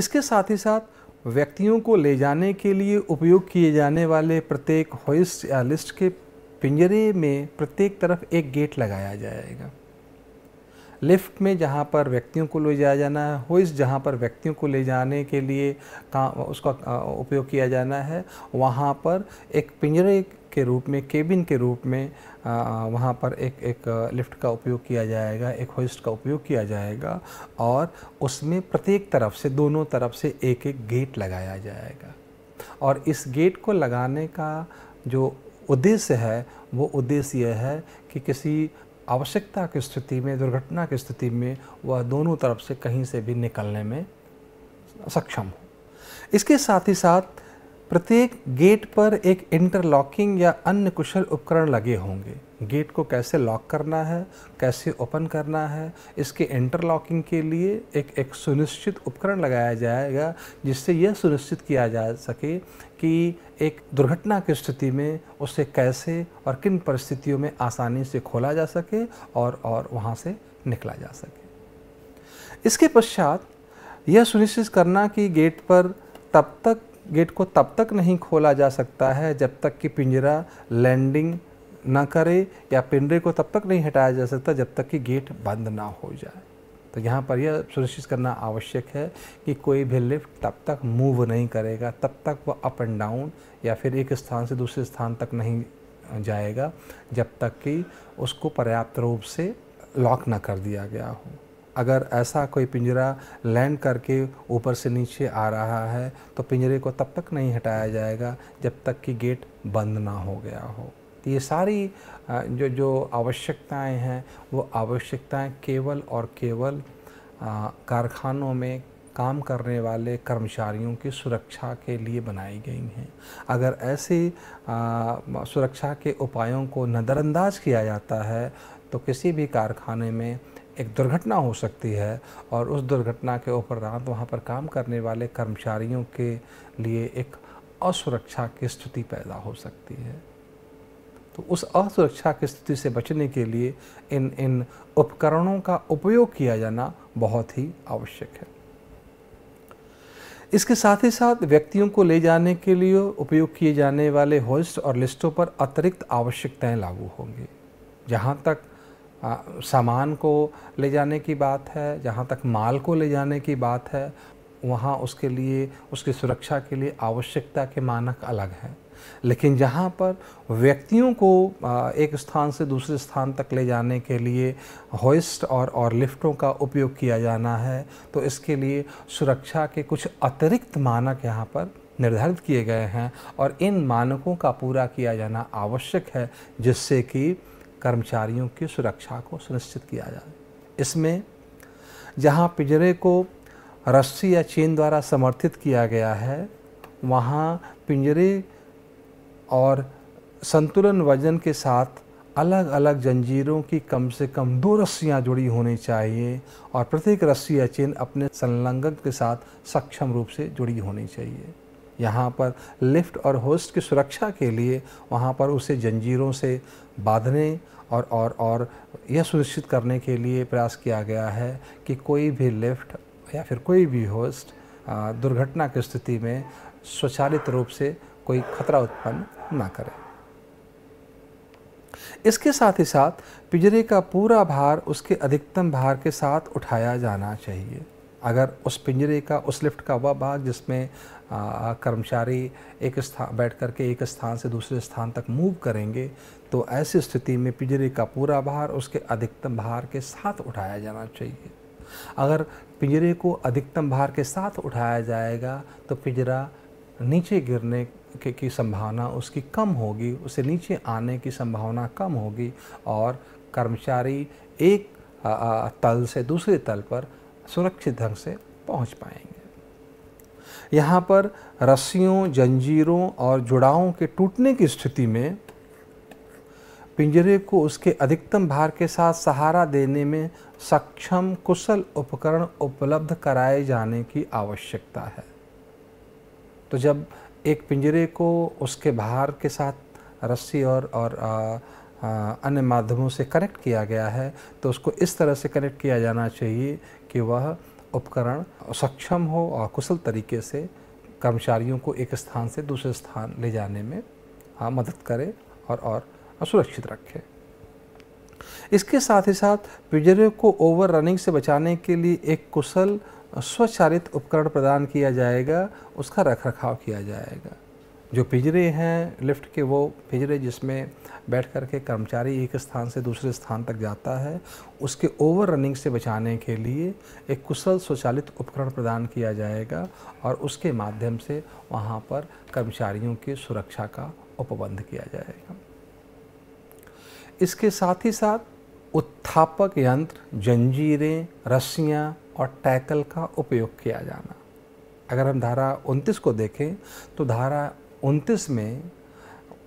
इसके साथ ही साथ व्यक्तियों को ले जाने के लिए उपयोग किए जाने वाले प्रत्येक होइस्ट या लिस्ट के पिंजरे में प्रत्येक तरफ एक गेट लगाया जाएगा लिफ्ट में जहाँ पर व्यक्तियों को ले जाया जाना है होइस जहाँ पर व्यक्तियों को ले जाने के लिए का उसका उपयोग किया जाना है वहाँ पर एक पिंजरे के रूप में केबिन के रूप में वहाँ पर एक एक लिफ्ट का उपयोग किया जाएगा एक होस्ट का उपयोग किया जाएगा और उसमें प्रत्येक तरफ से दोनों तरफ से एक एक गेट लगाया जाएगा और इस गेट को लगाने का जो उद्देश्य है वो उद्देश्य यह है कि किसी आवश्यकता की स्थिति में दुर्घटना की स्थिति में वह दोनों तरफ से कहीं से भी निकलने में सक्षम हो इसके साथ ही साथ प्रत्येक गेट पर एक इंटरलॉकिंग या अन्य कुशल उपकरण लगे होंगे गेट को कैसे लॉक करना है कैसे ओपन करना है इसके इंटरलॉकिंग के लिए एक एक सुनिश्चित उपकरण लगाया जाएगा जिससे यह सुनिश्चित किया जा सके कि एक दुर्घटना की स्थिति में उसे कैसे और किन परिस्थितियों में आसानी से खोला जा सके और और वहाँ से निकला जा सके इसके पश्चात यह सुनिश्चित करना कि गेट पर तब तक गेट को तब तक नहीं खोला जा सकता है जब तक कि पिंजरा लैंडिंग ना करे या पिंजरे को तब तक नहीं हटाया जा सकता जब तक कि गेट बंद ना हो जाए तो यहाँ पर यह सुनिश्चित करना आवश्यक है कि कोई भी लिफ्ट तब तक मूव नहीं करेगा तब तक वह अप एंड डाउन या फिर एक स्थान से दूसरे स्थान तक नहीं जाएगा जब तक कि उसको पर्याप्त रूप से लॉक ना कर दिया गया हो अगर ऐसा कोई पिंजरा लैंड करके ऊपर से नीचे आ रहा है तो पिंजरे को तब तक नहीं हटाया जाएगा जब तक कि गेट बंद ना हो गया हो तो ये सारी जो जो आवश्यकताएं हैं वो आवश्यकताएं केवल और केवल कारखानों में काम करने वाले कर्मचारियों की सुरक्षा के लिए बनाई गई हैं अगर ऐसे सुरक्षा के उपायों को नज़रअंदाज किया जाता है तो किसी भी कारखाने में एक दुर्घटना हो सकती है और उस दुर्घटना के ऊपर रात वहाँ पर काम करने वाले कर्मचारियों के लिए एक असुरक्षा की स्थिति पैदा हो सकती है तो उस असुरक्षा की स्थिति से बचने के लिए इन इन उपकरणों का उपयोग किया जाना बहुत ही आवश्यक है इसके साथ ही साथ व्यक्तियों को ले जाने के लिए उपयोग किए जाने वाले होस्ट और लिस्टों पर अतिरिक्त आवश्यकताएं लागू होंगी जहाँ तक सामान को ले जाने की बात है जहाँ तक माल को ले जाने की बात है वहाँ उसके लिए उसकी सुरक्षा के लिए आवश्यकता के मानक अलग हैं लेकिन जहाँ पर व्यक्तियों को एक स्थान से दूसरे स्थान तक ले जाने के लिए होइस्ट और और लिफ्टों का उपयोग किया जाना है तो इसके लिए सुरक्षा के कुछ अतिरिक्त मानक यहाँ पर निर्धारित किए गए हैं और इन मानकों का पूरा किया जाना आवश्यक है जिससे कि कर्मचारियों की सुरक्षा को सुनिश्चित किया जाए इसमें जहां पिंजरे को रस्सी या चेन द्वारा समर्थित किया गया है वहां पिंजरे और संतुलन वजन के साथ अलग अलग जंजीरों की कम से कम दो रस्सियां जुड़ी होनी चाहिए और प्रत्येक रस्सी या चेन अपने संलग्न के साथ सक्षम रूप से जुड़ी होनी चाहिए यहाँ पर लिफ्ट और होस्ट की सुरक्षा के लिए वहाँ पर उसे जंजीरों से बांधने और और और यह सुनिश्चित करने के लिए प्रयास किया गया है कि कोई भी लिफ्ट या फिर कोई भी होस्ट दुर्घटना की स्थिति में स्वचालित रूप से कोई खतरा उत्पन्न ना करे इसके साथ ही साथ पिजरे का पूरा भार उसके अधिकतम भार के साथ उठाया जाना चाहिए अगर उस पिंजरे का उस लिफ्ट का वह भाग जिसमें कर्मचारी एक स्थान बैठ कर के एक स्थान से दूसरे स्थान तक मूव करेंगे तो ऐसी स्थिति में पिंजरे का पूरा भार उसके अधिकतम भार के साथ उठाया जाना चाहिए अगर पिंजरे को अधिकतम भार के साथ उठाया जाएगा तो पिंजरा नीचे गिरने के की संभावना उसकी कम होगी उसे नीचे आने की संभावना कम होगी और कर्मचारी एक तल से दूसरे तल पर सुरक्षित ढंग से पहुंच पाएंगे यहाँ पर रस्सियों जंजीरों और जुड़ावों के टूटने की स्थिति में पिंजरे को उसके अधिकतम भार के साथ सहारा देने में सक्षम कुशल उपकरण उपलब्ध कराए जाने की आवश्यकता है तो जब एक पिंजरे को उसके भार के साथ रस्सी और और आ, हाँ, अन्य माध्यमों से कनेक्ट किया गया है तो उसको इस तरह से कनेक्ट किया जाना चाहिए कि वह उपकरण सक्षम हो और कुशल तरीके से कर्मचारियों को एक स्थान से दूसरे स्थान ले जाने में हाँ मदद करे और और सुरक्षित रखे इसके साथ ही साथ पिजरों को ओवर रनिंग से बचाने के लिए एक कुशल स्वचालित उपकरण प्रदान किया जाएगा उसका रखरखाव किया जाएगा जो पिजरे हैं लिफ्ट के वो पिजरे जिसमें बैठ कर के कर्मचारी एक स्थान से दूसरे स्थान तक जाता है उसके ओवर रनिंग से बचाने के लिए एक कुशल स्वचालित उपकरण प्रदान किया जाएगा और उसके माध्यम से वहाँ पर कर्मचारियों की सुरक्षा का उपबंध किया जाएगा इसके साथ ही साथ उत्थापक यंत्र जंजीरें रस्सियाँ और टैकल का उपयोग किया जाना अगर हम धारा 29 को देखें तो धारा 1929 में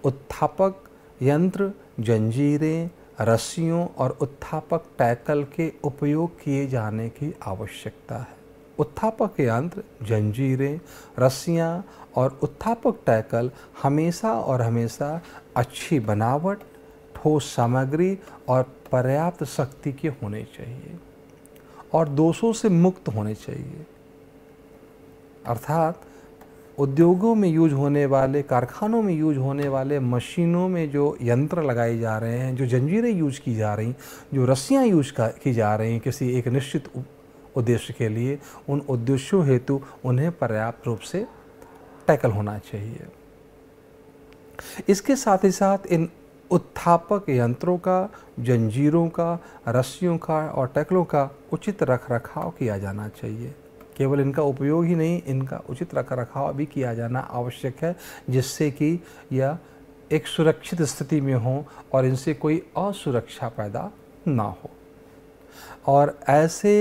उत्थापक यंत्र जंजीरें रस्सियों और उत्थापक टैकल के उपयोग किए जाने की आवश्यकता है उत्थापक यंत्र जंजीरें रस्सियाँ और उत्थापक टैकल हमेशा और हमेशा अच्छी बनावट ठोस सामग्री और पर्याप्त शक्ति के होने चाहिए और दोषों से मुक्त होने चाहिए अर्थात उद्योगों में यूज होने वाले कारखानों में यूज होने वाले मशीनों में जो यंत्र लगाए जा रहे हैं जो जंजीरें यूज की जा रही जो रस्सियाँ यूज की जा रही हैं किसी एक निश्चित उद्देश्य के लिए उन उद्देश्यों हेतु उन्हें पर्याप्त रूप से टैकल होना चाहिए इसके साथ ही साथ इन उत्थापक यंत्रों का जंजीरों का रस्सियों का और टैकलों का उचित रख रखाव किया जाना चाहिए केवल इनका उपयोग ही नहीं इनका उचित रख रखाव भी किया जाना आवश्यक है जिससे कि यह एक सुरक्षित स्थिति में हो और इनसे कोई असुरक्षा पैदा ना हो और ऐसे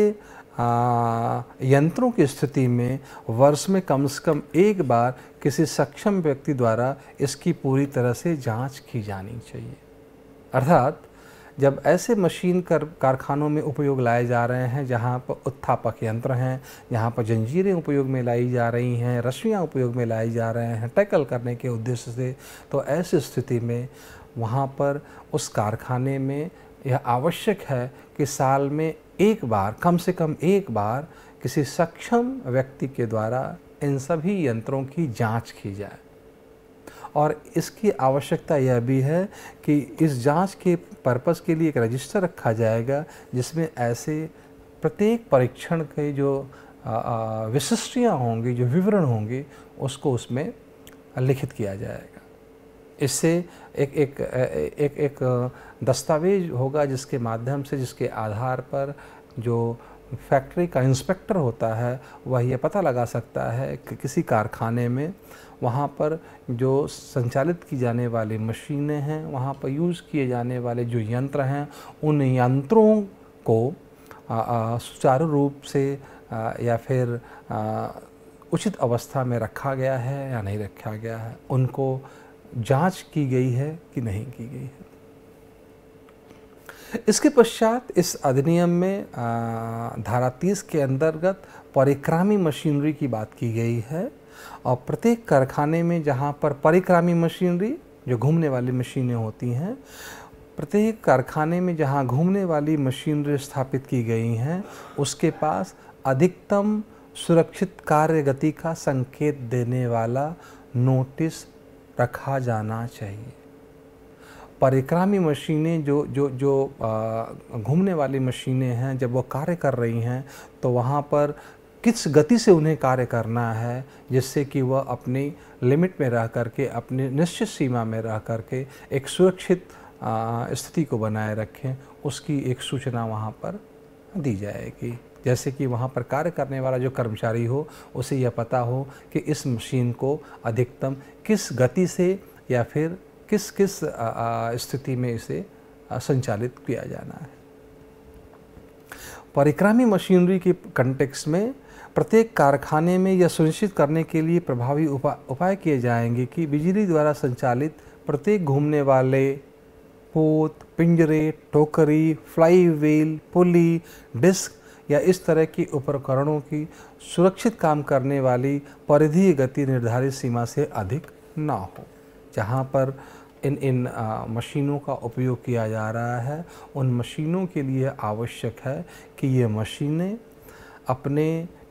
यंत्रों की स्थिति में वर्ष में कम से कम एक बार किसी सक्षम व्यक्ति द्वारा इसकी पूरी तरह से जांच की जानी चाहिए अर्थात जब ऐसे मशीन कर कारखानों में उपयोग लाए जा रहे हैं जहाँ पर उत्थापक यंत्र हैं यहाँ पर जंजीरें उपयोग में लाई जा रही हैं रस्सियाँ उपयोग में लाई जा रहे हैं टैकल करने के उद्देश्य से तो ऐसी स्थिति में वहाँ पर उस कारखाने में यह आवश्यक है कि साल में एक बार कम से कम एक बार किसी सक्षम व्यक्ति के द्वारा इन सभी यंत्रों की जांच की जाए और इसकी आवश्यकता यह भी है कि इस जांच के पर्पस के लिए एक रजिस्टर रखा जाएगा जिसमें ऐसे प्रत्येक परीक्षण के जो विशिष्टियाँ होंगी जो विवरण होंगे उसको उसमें लिखित किया जाएगा इससे एक एक एक एक, एक दस्तावेज होगा जिसके माध्यम से जिसके आधार पर जो फैक्ट्री का इंस्पेक्टर होता है वह यह पता लगा सकता है कि किसी कारखाने में वहाँ पर जो संचालित की जाने वाली मशीनें हैं वहाँ पर यूज़ किए जाने वाले जो यंत्र हैं उन यंत्रों को सुचारू रूप से आ, या फिर उचित अवस्था में रखा गया है या नहीं रखा गया है उनको जांच की गई है कि नहीं की गई है इसके पश्चात इस अधिनियम में आ, धारा तीस के अंतर्गत परिक्रामी मशीनरी की बात की गई है और प्रत्येक कारखाने में जहाँ पर परिक्रामी मशीनरी जो घूमने वाली मशीनें होती हैं प्रत्येक कारखाने में जहाँ घूमने वाली मशीनरी स्थापित की गई हैं उसके पास अधिकतम सुरक्षित कार्य गति का संकेत देने वाला नोटिस रखा जाना चाहिए परिक्रामी मशीनें जो जो जो घूमने वाली मशीनें हैं जब वो कार्य कर रही हैं तो वहाँ पर किस गति से उन्हें कार्य करना है जिससे कि वह अपनी लिमिट में रह करके अपनी निश्चित सीमा में रह करके एक सुरक्षित स्थिति को बनाए रखें उसकी एक सूचना वहाँ पर दी जाएगी जैसे कि वहाँ पर कार्य करने वाला जो कर्मचारी हो उसे यह पता हो कि इस मशीन को अधिकतम किस गति से या फिर किस किस स्थिति में इसे संचालित किया जाना है परिक्रामी मशीनरी के कंटेक्स में प्रत्येक कारखाने में यह सुनिश्चित करने के लिए प्रभावी उपा, उपाय किए जाएंगे कि बिजली द्वारा संचालित प्रत्येक घूमने वाले पोत पिंजरे टोकरी फ्लाई व्हील पुली डिस्क या इस तरह के उपकरणों की सुरक्षित काम करने वाली परिधि गति निर्धारित सीमा से अधिक ना हो जहाँ पर इन इन आ, मशीनों का उपयोग किया जा रहा है उन मशीनों के लिए आवश्यक है कि ये मशीनें अपने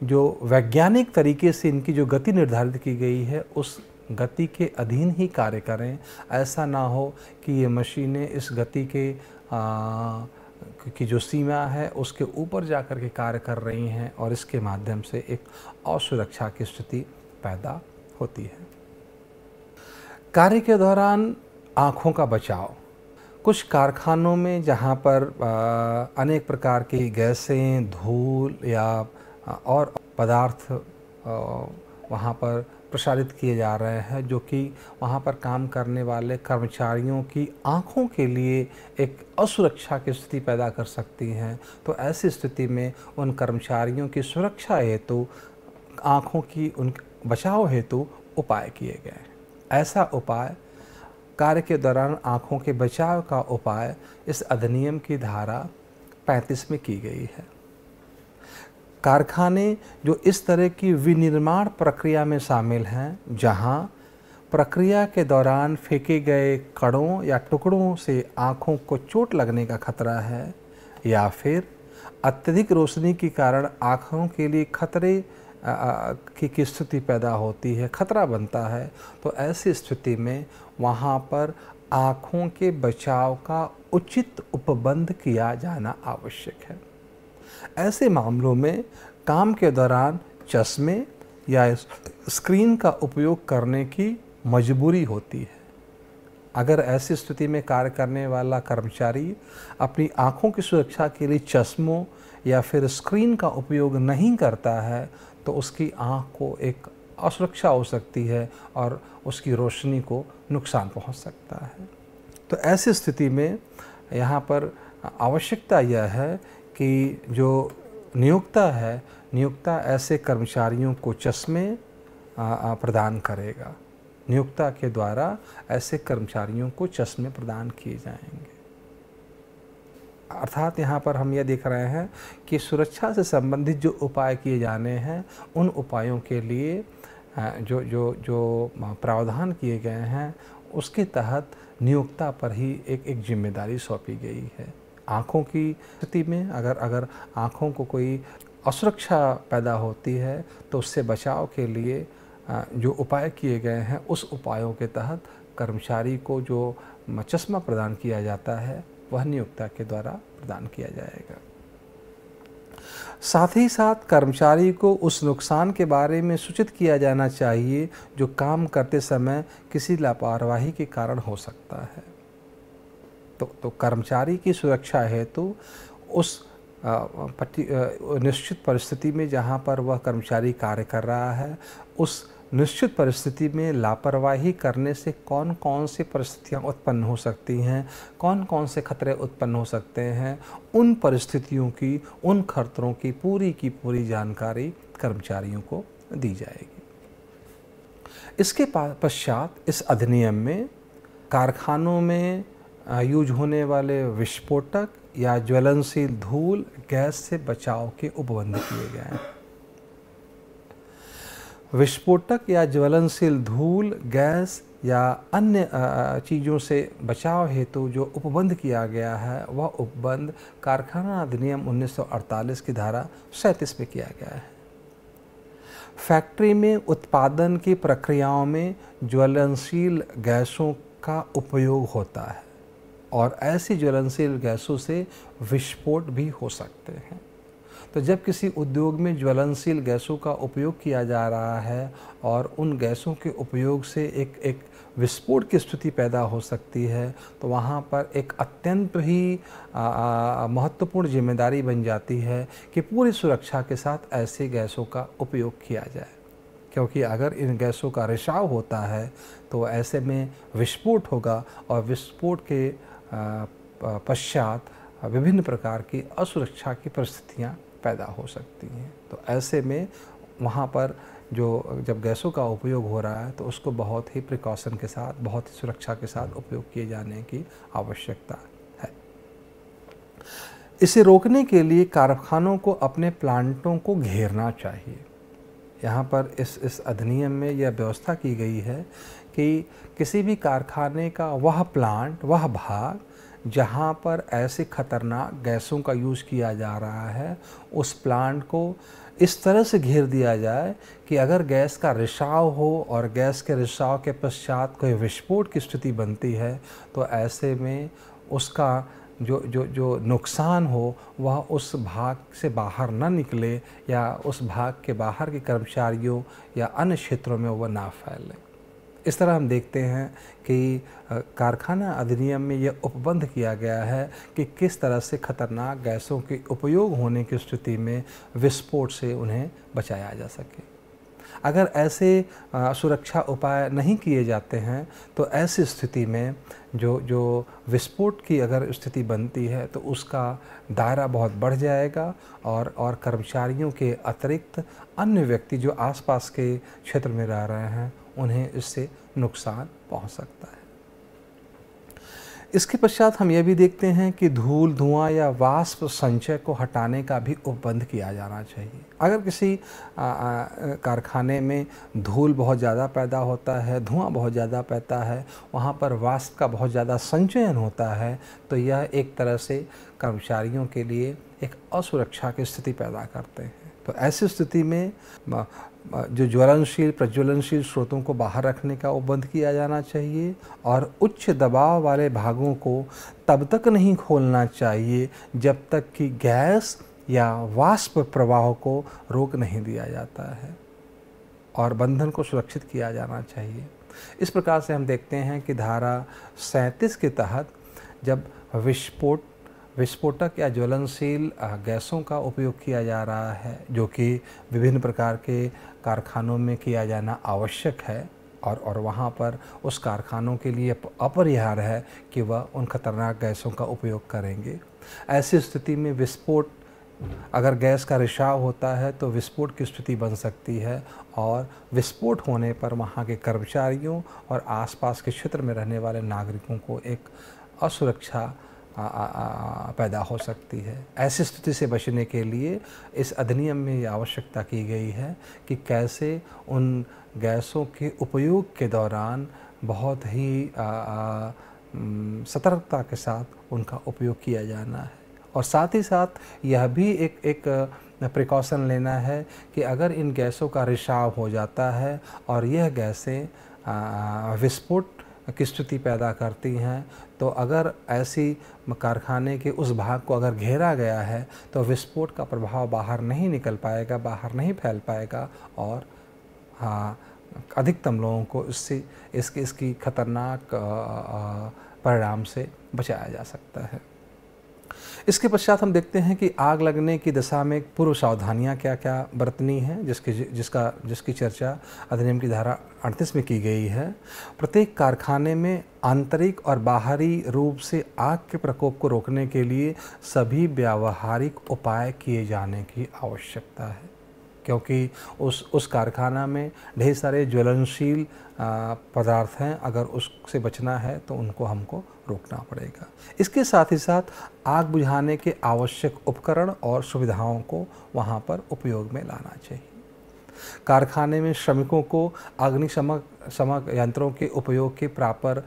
जो वैज्ञानिक तरीके से इनकी जो गति निर्धारित की गई है उस गति के अधीन ही कार्य करें ऐसा ना हो कि ये मशीनें इस गति के आ, की जो सीमा है उसके ऊपर जा कर के कार्य कर रही हैं और इसके माध्यम से एक असुरक्षा की स्थिति पैदा होती है कार्य के दौरान आँखों का बचाव कुछ कारखानों में जहाँ पर अनेक प्रकार की गैसें धूल या और पदार्थ वहाँ पर प्रसारित किए जा रहे हैं जो कि वहाँ पर काम करने वाले कर्मचारियों की आँखों के लिए एक असुरक्षा की स्थिति पैदा कर सकती हैं तो ऐसी स्थिति में उन कर्मचारियों की सुरक्षा हेतु आँखों की उन बचाव हेतु उपाय किए गए ऐसा उपाय कार्य के दौरान आँखों के बचाव का उपाय इस अधिनियम की धारा पैंतीस में की गई है कारखाने जो इस तरह की विनिर्माण प्रक्रिया में शामिल हैं जहां प्रक्रिया के दौरान फेंके गए कड़ों या टुकड़ों से आँखों को चोट लगने का खतरा है या फिर अत्यधिक रोशनी के कारण आँखों के लिए खतरे की, की स्थिति पैदा होती है खतरा बनता है तो ऐसी स्थिति में वहाँ पर आँखों के बचाव का उचित उपबंध किया जाना आवश्यक है ऐसे मामलों में काम के दौरान चश्मे या स्क्रीन का उपयोग करने की मजबूरी होती है अगर ऐसी स्थिति में कार्य करने वाला कर्मचारी अपनी आँखों की सुरक्षा के लिए चश्मों या फिर स्क्रीन का उपयोग नहीं करता है तो उसकी आँख को एक असुरक्षा हो सकती है और उसकी रोशनी को नुकसान पहुंच सकता है तो ऐसी स्थिति में यहाँ पर आवश्यकता यह है कि जो नियोक्ता है नियोक्ता ऐसे कर्मचारियों को चश्मे प्रदान करेगा नियोक्ता के द्वारा ऐसे कर्मचारियों को चश्मे प्रदान किए जाएंगे अर्थात यहाँ पर हम यह देख रहे हैं कि सुरक्षा से संबंधित जो उपाय किए जाने हैं उन उपायों के लिए जो जो जो प्रावधान किए गए हैं उसके तहत नियोक्ता पर ही एक एक जिम्मेदारी सौंपी गई है आँखों की स्थिति में अगर अगर आँखों को कोई असुरक्षा पैदा होती है तो उससे बचाव के लिए जो उपाय किए गए हैं उस उपायों के तहत कर्मचारी को जो चश्मा प्रदान किया जाता है वह नियोक्ता के द्वारा प्रदान किया जाएगा साथ ही साथ कर्मचारी को उस नुकसान के बारे में सूचित किया जाना चाहिए जो काम करते समय किसी लापरवाही के कारण हो सकता है तो, तो कर्मचारी की सुरक्षा हेतु तो उस निश्चित परिस्थिति में जहाँ पर वह कर्मचारी कार्य कर रहा है उस निश्चित परिस्थिति में लापरवाही करने से कौन कौन सी परिस्थितियां उत्पन्न हो सकती हैं कौन कौन से खतरे उत्पन्न हो सकते हैं उन परिस्थितियों की उन खतरों की पूरी की पूरी जानकारी कर्मचारियों को दी जाएगी इसके पश्चात इस अधिनियम में कारखानों में यूज होने वाले विस्फोटक या ज्वलनशील धूल गैस से बचाव के उपबंध किए गए हैं विस्फोटक या ज्वलनशील धूल गैस या अन्य चीज़ों से बचाव हेतु जो उपबंध किया गया है वह उपबंध कारखाना अधिनियम 1948 की धारा सैंतीस में किया गया है फैक्ट्री में उत्पादन की प्रक्रियाओं में ज्वलनशील गैसों का उपयोग होता है और ऐसी ज्वलनशील गैसों से विस्फोट भी हो सकते हैं तो जब किसी उद्योग में ज्वलनशील गैसों का उपयोग किया जा रहा है और उन गैसों के उपयोग से एक एक विस्फोट की स्थिति पैदा हो सकती है तो वहाँ पर एक अत्यंत ही महत्वपूर्ण जिम्मेदारी बन जाती है कि पूरी सुरक्षा के साथ ऐसी गैसों का उपयोग किया जाए क्योंकि अगर इन गैसों का रिसाव होता है तो ऐसे में विस्फोट होगा और विस्फोट के पश्चात विभिन्न प्रकार की असुरक्षा की परिस्थितियाँ पैदा हो सकती हैं तो ऐसे में वहाँ पर जो जब गैसों का उपयोग हो रहा है तो उसको बहुत ही प्रिकॉशन के साथ बहुत ही सुरक्षा के साथ उपयोग किए जाने की आवश्यकता है इसे रोकने के लिए कारखानों को अपने प्लांटों को घेरना चाहिए यहाँ पर इस इस अधिनियम में यह व्यवस्था की गई है कि किसी भी कारखाने का वह प्लांट वह भाग जहाँ पर ऐसे ख़तरनाक गैसों का यूज़ किया जा रहा है उस प्लांट को इस तरह से घेर दिया जाए कि अगर गैस का रिसाव हो और गैस के रिसाव के पश्चात कोई विस्फोट की स्थिति बनती है तो ऐसे में उसका जो जो जो नुकसान हो वह उस भाग से बाहर न निकले या उस भाग के बाहर के कर्मचारियों या अन्य क्षेत्रों में वह ना फैले इस तरह हम देखते हैं कि कारखाना अधिनियम में यह उपबंध किया गया है कि किस तरह से खतरनाक गैसों के उपयोग होने की स्थिति में विस्फोट से उन्हें बचाया जा सके अगर ऐसे सुरक्षा उपाय नहीं किए जाते हैं तो ऐसी स्थिति में जो जो विस्फोट की अगर स्थिति बनती है तो उसका दायरा बहुत बढ़ जाएगा और और कर्मचारियों के अतिरिक्त अन्य व्यक्ति जो आसपास के क्षेत्र में रह रहे हैं उन्हें इससे नुकसान पहुंच सकता है इसके पश्चात हम यह भी देखते हैं कि धूल धुआं या वाष्प संचय को हटाने का भी उपबंध किया जाना चाहिए अगर किसी कारखाने में धूल बहुत ज़्यादा पैदा होता है धुआं बहुत ज़्यादा पैदा है वहाँ पर वाष्प का बहुत ज़्यादा संचयन होता है तो यह एक तरह से कर्मचारियों के लिए एक असुरक्षा की स्थिति पैदा करते हैं तो ऐसी स्थिति में जो ज्वलनशील प्रज्वलनशील स्रोतों को बाहर रखने का वो बंद किया जाना चाहिए और उच्च दबाव वाले भागों को तब तक नहीं खोलना चाहिए जब तक कि गैस या वाष्प प्रवाह को रोक नहीं दिया जाता है और बंधन को सुरक्षित किया जाना चाहिए इस प्रकार से हम देखते हैं कि धारा सैंतीस के तहत जब विस्फोट विस्फोटक या ज्वलनशील गैसों का उपयोग किया जा रहा है जो कि विभिन्न प्रकार के कारखानों में किया जाना आवश्यक है और और वहाँ पर उस कारखानों के लिए अपरिहार्य है कि वह उन खतरनाक गैसों का उपयोग करेंगे ऐसी स्थिति में विस्फोट अगर गैस का रिसाव होता है तो विस्फोट की स्थिति बन सकती है और विस्फोट होने पर वहाँ के कर्मचारियों और आसपास के क्षेत्र में रहने वाले नागरिकों को एक असुरक्षा पैदा हो सकती है ऐसी स्थिति से बचने के लिए इस अधिनियम में ये आवश्यकता की गई है कि कैसे उन गैसों के उपयोग के दौरान बहुत ही सतर्कता के साथ उनका उपयोग किया जाना है और साथ ही साथ यह भी एक एक प्रिकॉशन लेना है कि अगर इन गैसों का रिसाव हो जाता है और यह गैसें विस्फोट की स्थिति पैदा करती हैं तो अगर ऐसी कारखाने के उस भाग को अगर घेरा गया है तो विस्फोट का प्रभाव बाहर नहीं निकल पाएगा बाहर नहीं फैल पाएगा और हाँ अधिकतम लोगों को इससे इसकी इसकी खतरनाक परिणाम से बचाया जा सकता है इसके पश्चात हम देखते हैं कि आग लगने की दशा में पूर्व सावधानियाँ क्या क्या बरतनी हैं जिसकी जिसका जिसकी चर्चा अधिनियम की धारा अड़तीस में की गई है प्रत्येक कारखाने में आंतरिक और बाहरी रूप से आग के प्रकोप को रोकने के लिए सभी व्यावहारिक उपाय किए जाने की आवश्यकता है क्योंकि उस उस कारखाना में ढेर सारे ज्वलनशील पदार्थ हैं अगर उससे बचना है तो उनको हमको रोकना पड़ेगा इसके साथ ही साथ आग बुझाने के आवश्यक उपकरण और सुविधाओं को वहाँ पर उपयोग में लाना चाहिए कारखाने में श्रमिकों को अग्निशमक समक यंत्रों के उपयोग के प्रॉपर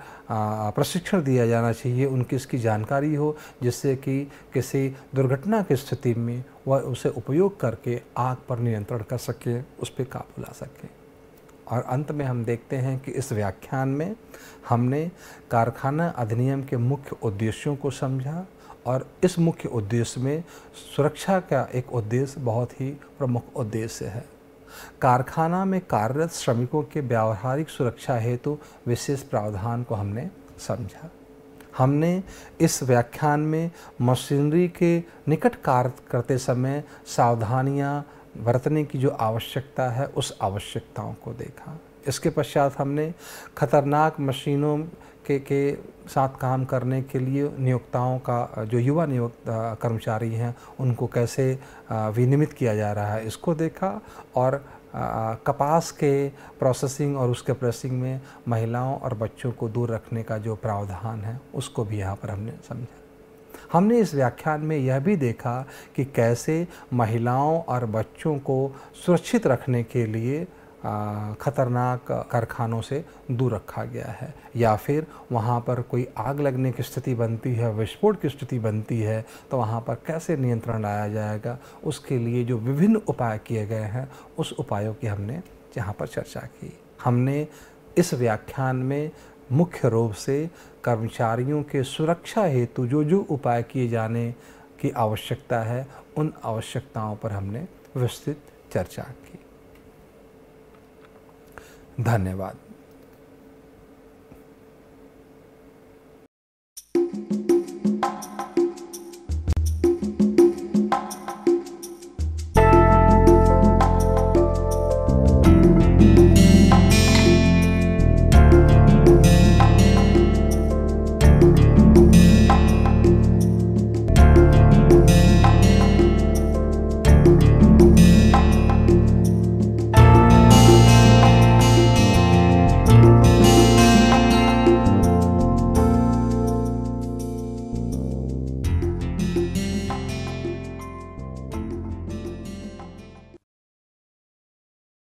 प्रशिक्षण दिया जाना चाहिए उनकी इसकी जानकारी हो जिससे कि किसी दुर्घटना की स्थिति में वह उसे उपयोग करके आग पर नियंत्रण कर सके उस पर काबू ला सके और अंत में हम देखते हैं कि इस व्याख्यान में हमने कारखाना अधिनियम के मुख्य उद्देश्यों को समझा और इस मुख्य उद्देश्य में सुरक्षा का एक उद्देश्य बहुत ही प्रमुख उद्देश्य है कारखाना में कार्यरत श्रमिकों के व्यावहारिक सुरक्षा हेतु तो विशेष प्रावधान को हमने समझा हमने इस व्याख्यान में मशीनरी के निकट कार्य करते समय सावधानियां बरतने की जो आवश्यकता है उस आवश्यकताओं को देखा इसके पश्चात हमने खतरनाक मशीनों के के साथ काम करने के लिए नियोक्ताओं का जो युवा नियोक्त कर्मचारी हैं उनको कैसे विनियमित किया जा रहा है इसको देखा और कपास के प्रोसेसिंग और उसके प्रेसिंग में महिलाओं और बच्चों को दूर रखने का जो प्रावधान है उसको भी यहाँ पर हमने समझा हमने इस व्याख्यान में यह भी देखा कि कैसे महिलाओं और बच्चों को सुरक्षित रखने के लिए ख़तरनाक कारखानों से दूर रखा गया है या फिर वहाँ पर कोई आग लगने की स्थिति बनती है विस्फोट की स्थिति बनती है तो वहाँ पर कैसे नियंत्रण लाया जाएगा उसके लिए जो विभिन्न उपाय किए गए हैं उस उपायों की हमने यहाँ पर चर्चा की हमने इस व्याख्यान में मुख्य रूप से कर्मचारियों के सुरक्षा हेतु जो जो उपाय किए जाने की आवश्यकता है उन आवश्यकताओं पर हमने विस्तृत चर्चा की धन्यवाद